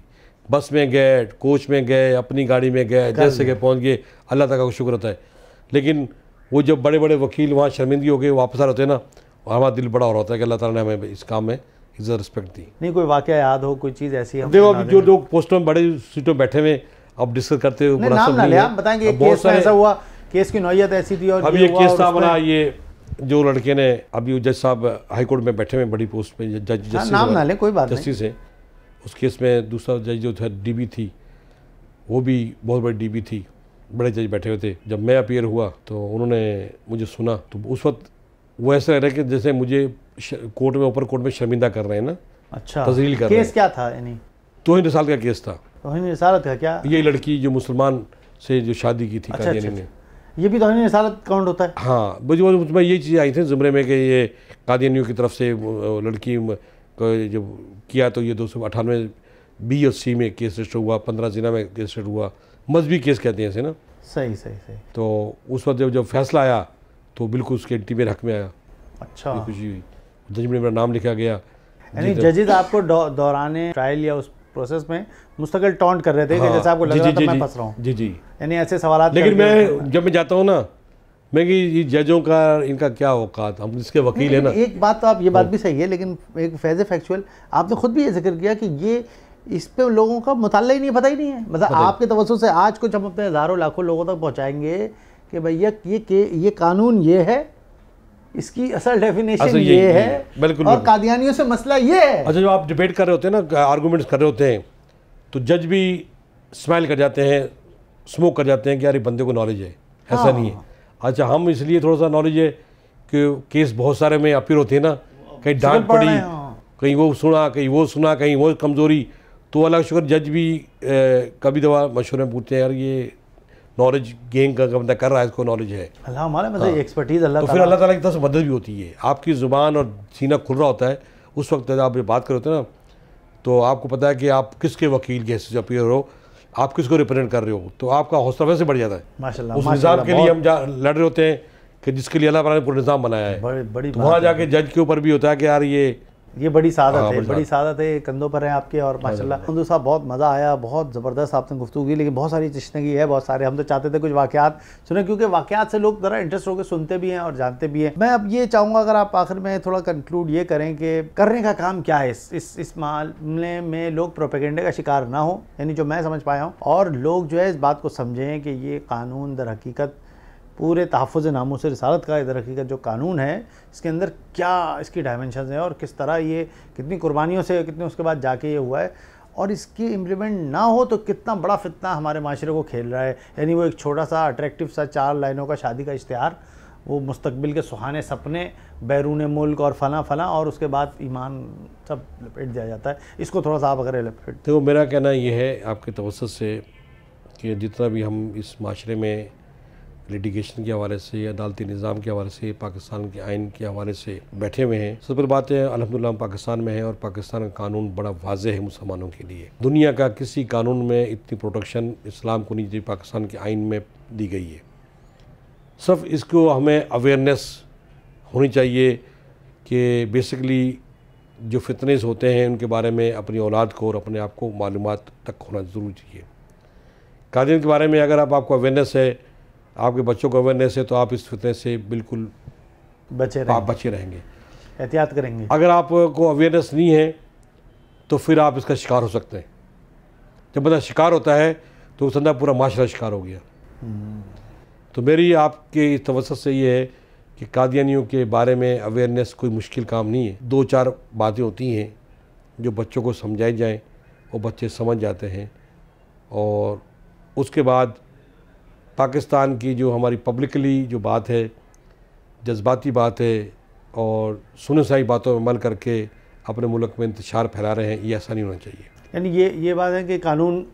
बस में गए कोच में गए अपनी गाड़ी में गए जैसे गए पहुँच गए अल्लाह तक का शुक्र है लेकिन वो जब बड़े बड़े वकील वहाँ शर्मिंदगी हो गए वापस आ रहे होते ना और हमारा दिल बड़ा हो रहा होता है कि अल्लाह ताला ने हमें इस काम में इज्जत रिस्पेक्ट दी नहीं कोई वाक्य याद हो कोई चीज़ ऐसी देखो अभी जो लोग पोस्टों में बड़े सीटों बैठे हुए अब डिस्कस करते हुए बहुत सारा ऐसा हुआ केस की नौीयत ऐसी थी और अभी ये, केस था बना ये जो लड़के ने अभी जज साहब हाईकोर्ट में बैठे हुए बड़ी पोस्ट में जज जस्टिस हाँ, नाम ना लें कोई बात नहीं जस्टिस है उस केस में दूसरा जज जो था डीबी थी वो भी बहुत बड़ी डीबी थी बड़े जज बैठे हुए थे जब मैं अपीयर हुआ तो उन्होंने मुझे सुना तो उस वक्त वो ऐसा रह रहे कि जैसे मुझे कोर्ट में ऊपर कोर्ट में शर्मिंदा कर रहे हैं ना अच्छा तजलील कर केस क्या था यानी तोहिन रिसाल का केस था तोहिन रिसालत का क्या ये लड़की जो मुसलमान से जो शादी की थी अच्छा, अच्छा, ने अच्छा। ये भी तोहन रसालत काउंट होता है हाँ मुझे उसमें ये चीज़ें आई थी ज़ुमरे में कि ये कादियानियों की तरफ से लड़की को जब किया तो ये दो सौ अठानवे बी और सी में केस रजिस्टर हुआ पंद्रह जिला में केस रजिस्टर हुआ मजहबी केस कहते हैं ऐसे ना सही सही सही तो उस वक्त जब जब फैसला आया तो बिल्कुल उसके एंटी मेरे हक में आया अच्छा खुशी हुई जज में मेरा नाम लिखा गया यानी जजेज आपको दौरान ट्रायल या उस प्रोसेस में मुस्तकिल टॉन्ट कर रहे थे हाँ, कि जैसे आपको लग रहा था मैं फंस रहा हूँ जी जी यानी ऐसे सवाल लेकिन मैं जब मैं जाता हूँ ना मैं कि जजों का इनका क्या औकात हम इसके वकील है ना एक बात तो आप ये बात हाँ। भी सही है लेकिन एक फैज फैक्चुअल आपने तो खुद भी ये जिक्र किया कि ये इस पे लोगों का मुताल ही नहीं पता ही नहीं है मतलब आपके तवसु से आज कुछ हम अपने हज़ारों लाखों लोगों तक पहुँचाएंगे कि भैया ये के ये कानून ये है इसकी असल डेफिनेशन अच्छा, ये, ये है बिल्कुल और कादियानियों से मसला ये है अच्छा जब आप डिबेट कर रहे होते हैं ना आर्गूमेंट्स कर रहे होते हैं तो जज भी स्माइल कर जाते हैं स्मोक कर जाते हैं कि यार बंदे को नॉलेज है ऐसा हाँ। नहीं है अच्छा हम इसलिए थोड़ा सा नॉलेज है कि केस बहुत सारे में अपील होते हैं ना कहीं डांट पड़ी हाँ। कहीं वो सुना कहीं वो सुना कहीं वो कमज़ोरी तो अल्लाह शुक्र जज भी ए, कभी दवा मशवरे में पूछते हैं यार ये नॉलेज गेन का बंदा कर रहा है इसको नॉलेज है तो, हाँ। तो फिर अल्लाह ताला की तरफ से मदद भी होती है आपकी ज़ुबान और सीना खुल रहा होता है उस वक्त आप बात कर होते हैं ना तो आपको पता है कि आप किसके वकील के हिस्से से अपीयर हो आप किसको रिप्रेजेंट कर रहे हो तो आपका हौसला वैसे बढ़ जाता है माशाल्लाह उस निज़ाम के लिए हम लड़ रहे होते हैं कि जिसके लिए अल्लाह ने पूरा निज़ाम बनाया है बड़ी बड़ी तो वहाँ जाके जज के ऊपर भी होता है कि यार ये ये बड़ी सादत हाँ, है बड़ी सादत है कंधों पर हैं आपके और हाँ माशाल्लाह हिंदू साहब बहुत मज़ा आया बहुत ज़बरदस्त आपने गुफ्तु की लेकिन बहुत सारी चश्नगी है बहुत सारे हम तो चाहते थे कुछ वाक़ात सुने क्योंकि वाक़ात से लोग ज़रा इंटरेस्ट होकर सुनते भी हैं और जानते भी हैं मैं अब ये चाहूँगा अगर आप आखिर में थोड़ा कंक्लूड ये करें कि करने का काम क्या है इस इस इस मामले में लोग प्रोपेगेंडे का शिकार ना हो यानी जो मैं समझ पाया हूँ और लोग जो है इस बात को समझें कि ये कानून दर हकीकत पूरे तहफ़ नामों से रसालत का तरक्की का जो कानून है इसके अंदर क्या इसकी डायमेंशन हैं और किस तरह ये कितनी कुर्बानियों से कितने उसके बाद जाके ये हुआ है और इसकी इम्प्लीमेंट ना हो तो कितना बड़ा फितना हमारे माशरे को खेल रहा है यानी वो एक छोटा सा अट्रैक्टिव सा चार लाइनों का शादी का इश्तहार वो मुस्तबिल के सुहाने सपने बैरून मुल्क और फला फला और उसके बाद ईमान सब लपेट दिया जाता है इसको थोड़ा सा आप अगर लपेट देखो मेरा कहना यह है आपके तवसत से कि जितना भी हम इस माशरे में लिटिगेशन के हवाले से अदालती निज़ाम के हवाले से पाकिस्तान के आइन के हवाले से बैठे हुए हैं सब पर बातें है अलहमदिल्ला पाकिस्तान में है और पाकिस्तान का कानून बड़ा वाज है मुसलमानों के लिए दुनिया का किसी कानून में इतनी प्रोटेक्शन इस्लाम को नहीं दी पाकिस्तान के आइन में दी गई है सिर्फ इसको हमें अवेयरनेस होनी चाहिए कि बेसिकली जो फितनेस होते हैं उनके बारे में अपनी औलाद को और अपने आप को मालूम तक होना ज़रूरी चाहिए कादिन के बारे में अगर आप आपको अवेयरनेस है आपके बच्चों को अवेयरनेस है तो आप इस फितने से बिल्कुल बचे आप बचे रहेंगे एहतियात करेंगे अगर आपको अवेयरनेस नहीं है तो फिर आप इसका शिकार हो सकते हैं जब बंदा शिकार होता है तो उस अंदर पूरा माशरा शिकार हो गया हम्म। तो मेरी आपके इस तवसत से ये है कि कादियानियों के बारे में अवेयरनेस कोई मुश्किल काम नहीं है दो चार बातें होती हैं जो बच्चों को समझाई जाएँ वो बच्चे समझ जाते हैं और उसके बाद पाकिस्तान की जो हमारी पब्लिकली जो बात है जज्बाती बात है और सुनसाई बातों में मल करके अपने मुल्क में इंतशार फैला रहे हैं ये ऐसा नहीं होना चाहिए यानी ये ये बात है कि कानून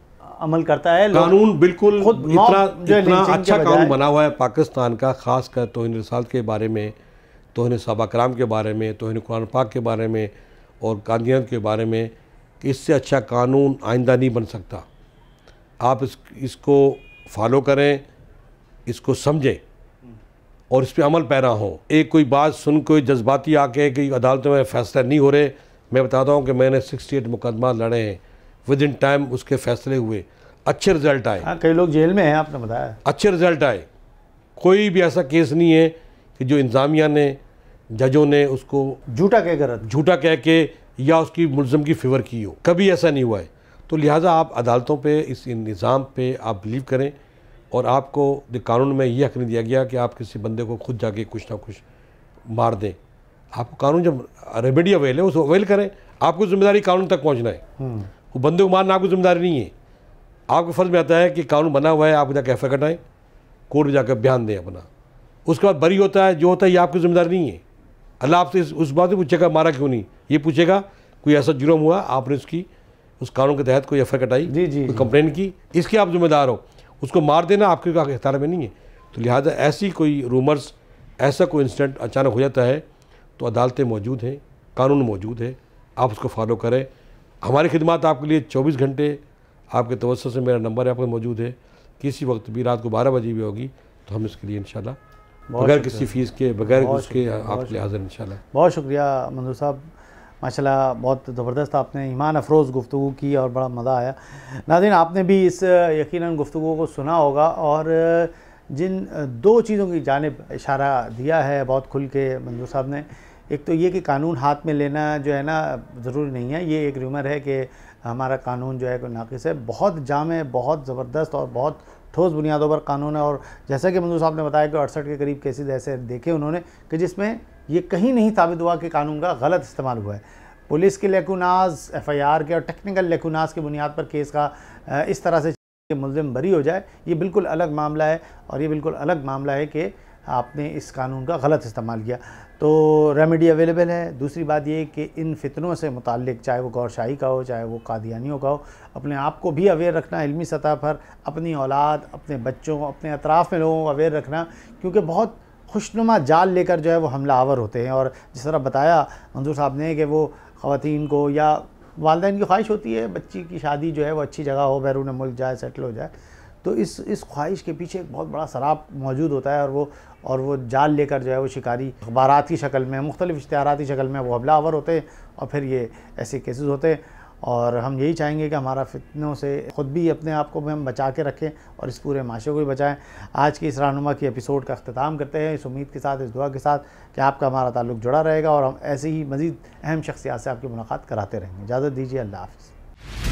अमल करता है कानून बिल्कुल खुद इतना इतना अच्छा कानून बना हुआ है पाकिस्तान का ख़ास कर तोहन रसाल के बारे में तोहन सबा कराम के बारे में तोहन कुरान पाक के बारे में और गांधी के बारे में कि इससे अच्छा कानून आइंदा नहीं बन सकता आप इस इसको फॉलो करें इसको समझें और इस पर अमल पैरा हो एक कोई बात सुन कोई जज्बाती आके कि अदालतों में फ़ैसला नहीं हो रहे मैं बताता हूँ कि मैंने सिक्सटी एट मुकदमा लड़े हैं विद इन टाइम उसके फैसले हुए अच्छे रिजल्ट आए हाँ, कई लोग जेल में हैं आपने बताया अच्छे रिजल्ट आए कोई भी ऐसा केस नहीं है कि जो इंतज़ामिया ने जजों ने उसको झूठा कह कर झूठा कह के या उसकी मुलज़म की फिवर की हो कभी ऐसा नहीं हुआ है तो लिहाजा आप अदालतों पर इस निज़ाम पर आप बिलीव करें और आपको कानून में ये हक नहीं दिया गया कि आप किसी बंदे को खुद जाके कुछ ना कुछ मार दें आपको कानून जब रेमेडी अवेल है उसको अवेल करें आपको जिम्मेदारी कानून तक पहुँचना है हम्म। वो बंदे को मारना आपको जिम्मेदारी नहीं है आपको फ़र्ज में आता है कि कानून बना हुआ है आप जाकर एफ कटाएँ कोर्ट में जाकर बयान दें अपना उसके बाद बरी होता है जो होता है ये आपकी जिम्मेदारी नहीं है अल्लाह आपसे उस बात पूछेगा मारा क्यों नहीं ये पूछेगा कोई ऐसा जुर्म हुआ आपने उसकी उस कानून के तहत कोई एफ कटाई जी जी कंप्लेन की इसकी आप जिम्मेदार हो उसको मार देना आपके का अख्तियार में नहीं है तो लिहाजा ऐसी कोई रूमर्स ऐसा कोई इंसिडेंट अचानक हो जाता है तो अदालतें मौजूद हैं कानून मौजूद है आप उसको फॉलो करें हमारी खिदमत आपके लिए चौबीस घंटे आपके तवस्त से मेरा नंबर यहाँ पर मौजूद है किसी वक्त भी रात को बारह बजे भी होगी तो हम इसके लिए इन बगैर किसी फ़ीस के बगैर उसके आपके लिए हाज़िर इन बहुत शुक्रिया मंजूर साहब माशाल्लाह बहुत ज़बरदस्त आपने ईमान अफरोज़ गुफ्तु की और बड़ा मज़ा आया नादिन आपने भी इस यकीन गुफ्तु को सुना होगा और जिन दो चीज़ों की जानब इशारा दिया है बहुत खुल के मंजूर साहब ने एक तो ये कि कानून हाथ में लेना जो है ना ज़रूरी नहीं है ये एक रूमर है कि हमारा कानून जो है कोई नाकिस है बहुत जाम है बहुत ज़बरदस्त और बहुत ठोस बुनियादों पर कानून है और जैसा कि मंजूर साहब ने बताया कि अड़सठ के करीब केसेज ऐसे देखे उन्होंने कि जिसमें ये कहीं नहीं साबित हुआ कि कानून का गलत इस्तेमाल हुआ है पुलिस के लेकुनाज एफ आई आर के और टेक्निकल लेकुनाज की बुनियाद पर केस का इस तरह से कि बरी हो जाए ये बिल्कुल अलग मामला है और ये बिल्कुल अलग मामला है कि आपने इस कानून का गलत इस्तेमाल किया तो रेमेडी अवेलेबल है दूसरी बात ये कि इन फितनों से मुतक चाहे वो गौरशाही का हो चाहे वो कादियानियों का हो अपने आप को भी अवेयर रखना इलमी सतह पर अपनी औलाद अपने बच्चों अपने अतराफ़ में लोगों को अवेयर रखना क्योंकि बहुत खुशनुमा जाल लेकर जो है वो हमला आवर होते हैं और जिस तरह बताया मंजूर साहब ने कि वो ख़वान को या वालदेन की ख्वाहिश होती है बच्ची की शादी जो है वो अच्छी जगह हो बैरून मुल्क जाए सेटल हो जाए तो इस इस ख्वाहिश के पीछे एक बहुत बड़ा शराब मौजूद होता है और वो और वो जाल लेकर जो है वो शिकारी अखबार की शक्ल में मुख्तलिफ इश्तार शक्ल में वो हमला आवर होते हैं और फिर ये ऐसे केसेस होते हैं और हम यही चाहेंगे कि हमारा फितनों से ख़ुद भी अपने आप को भी हम बचा के रखें और इस पूरे माशरे को भी बचाएं आज की इस रहनुमा की एपिसोड का अख्ताम करते हैं इस उम्मीद के साथ इस दुआ के साथ कि आपका हमारा ताल्लुक जुड़ा रहेगा और हम ऐसे ही मज़ीद अहम शख्सियात से आपकी मुलाकात कराते रहेंगे इजाज़त दीजिए अल्लाह हाफ़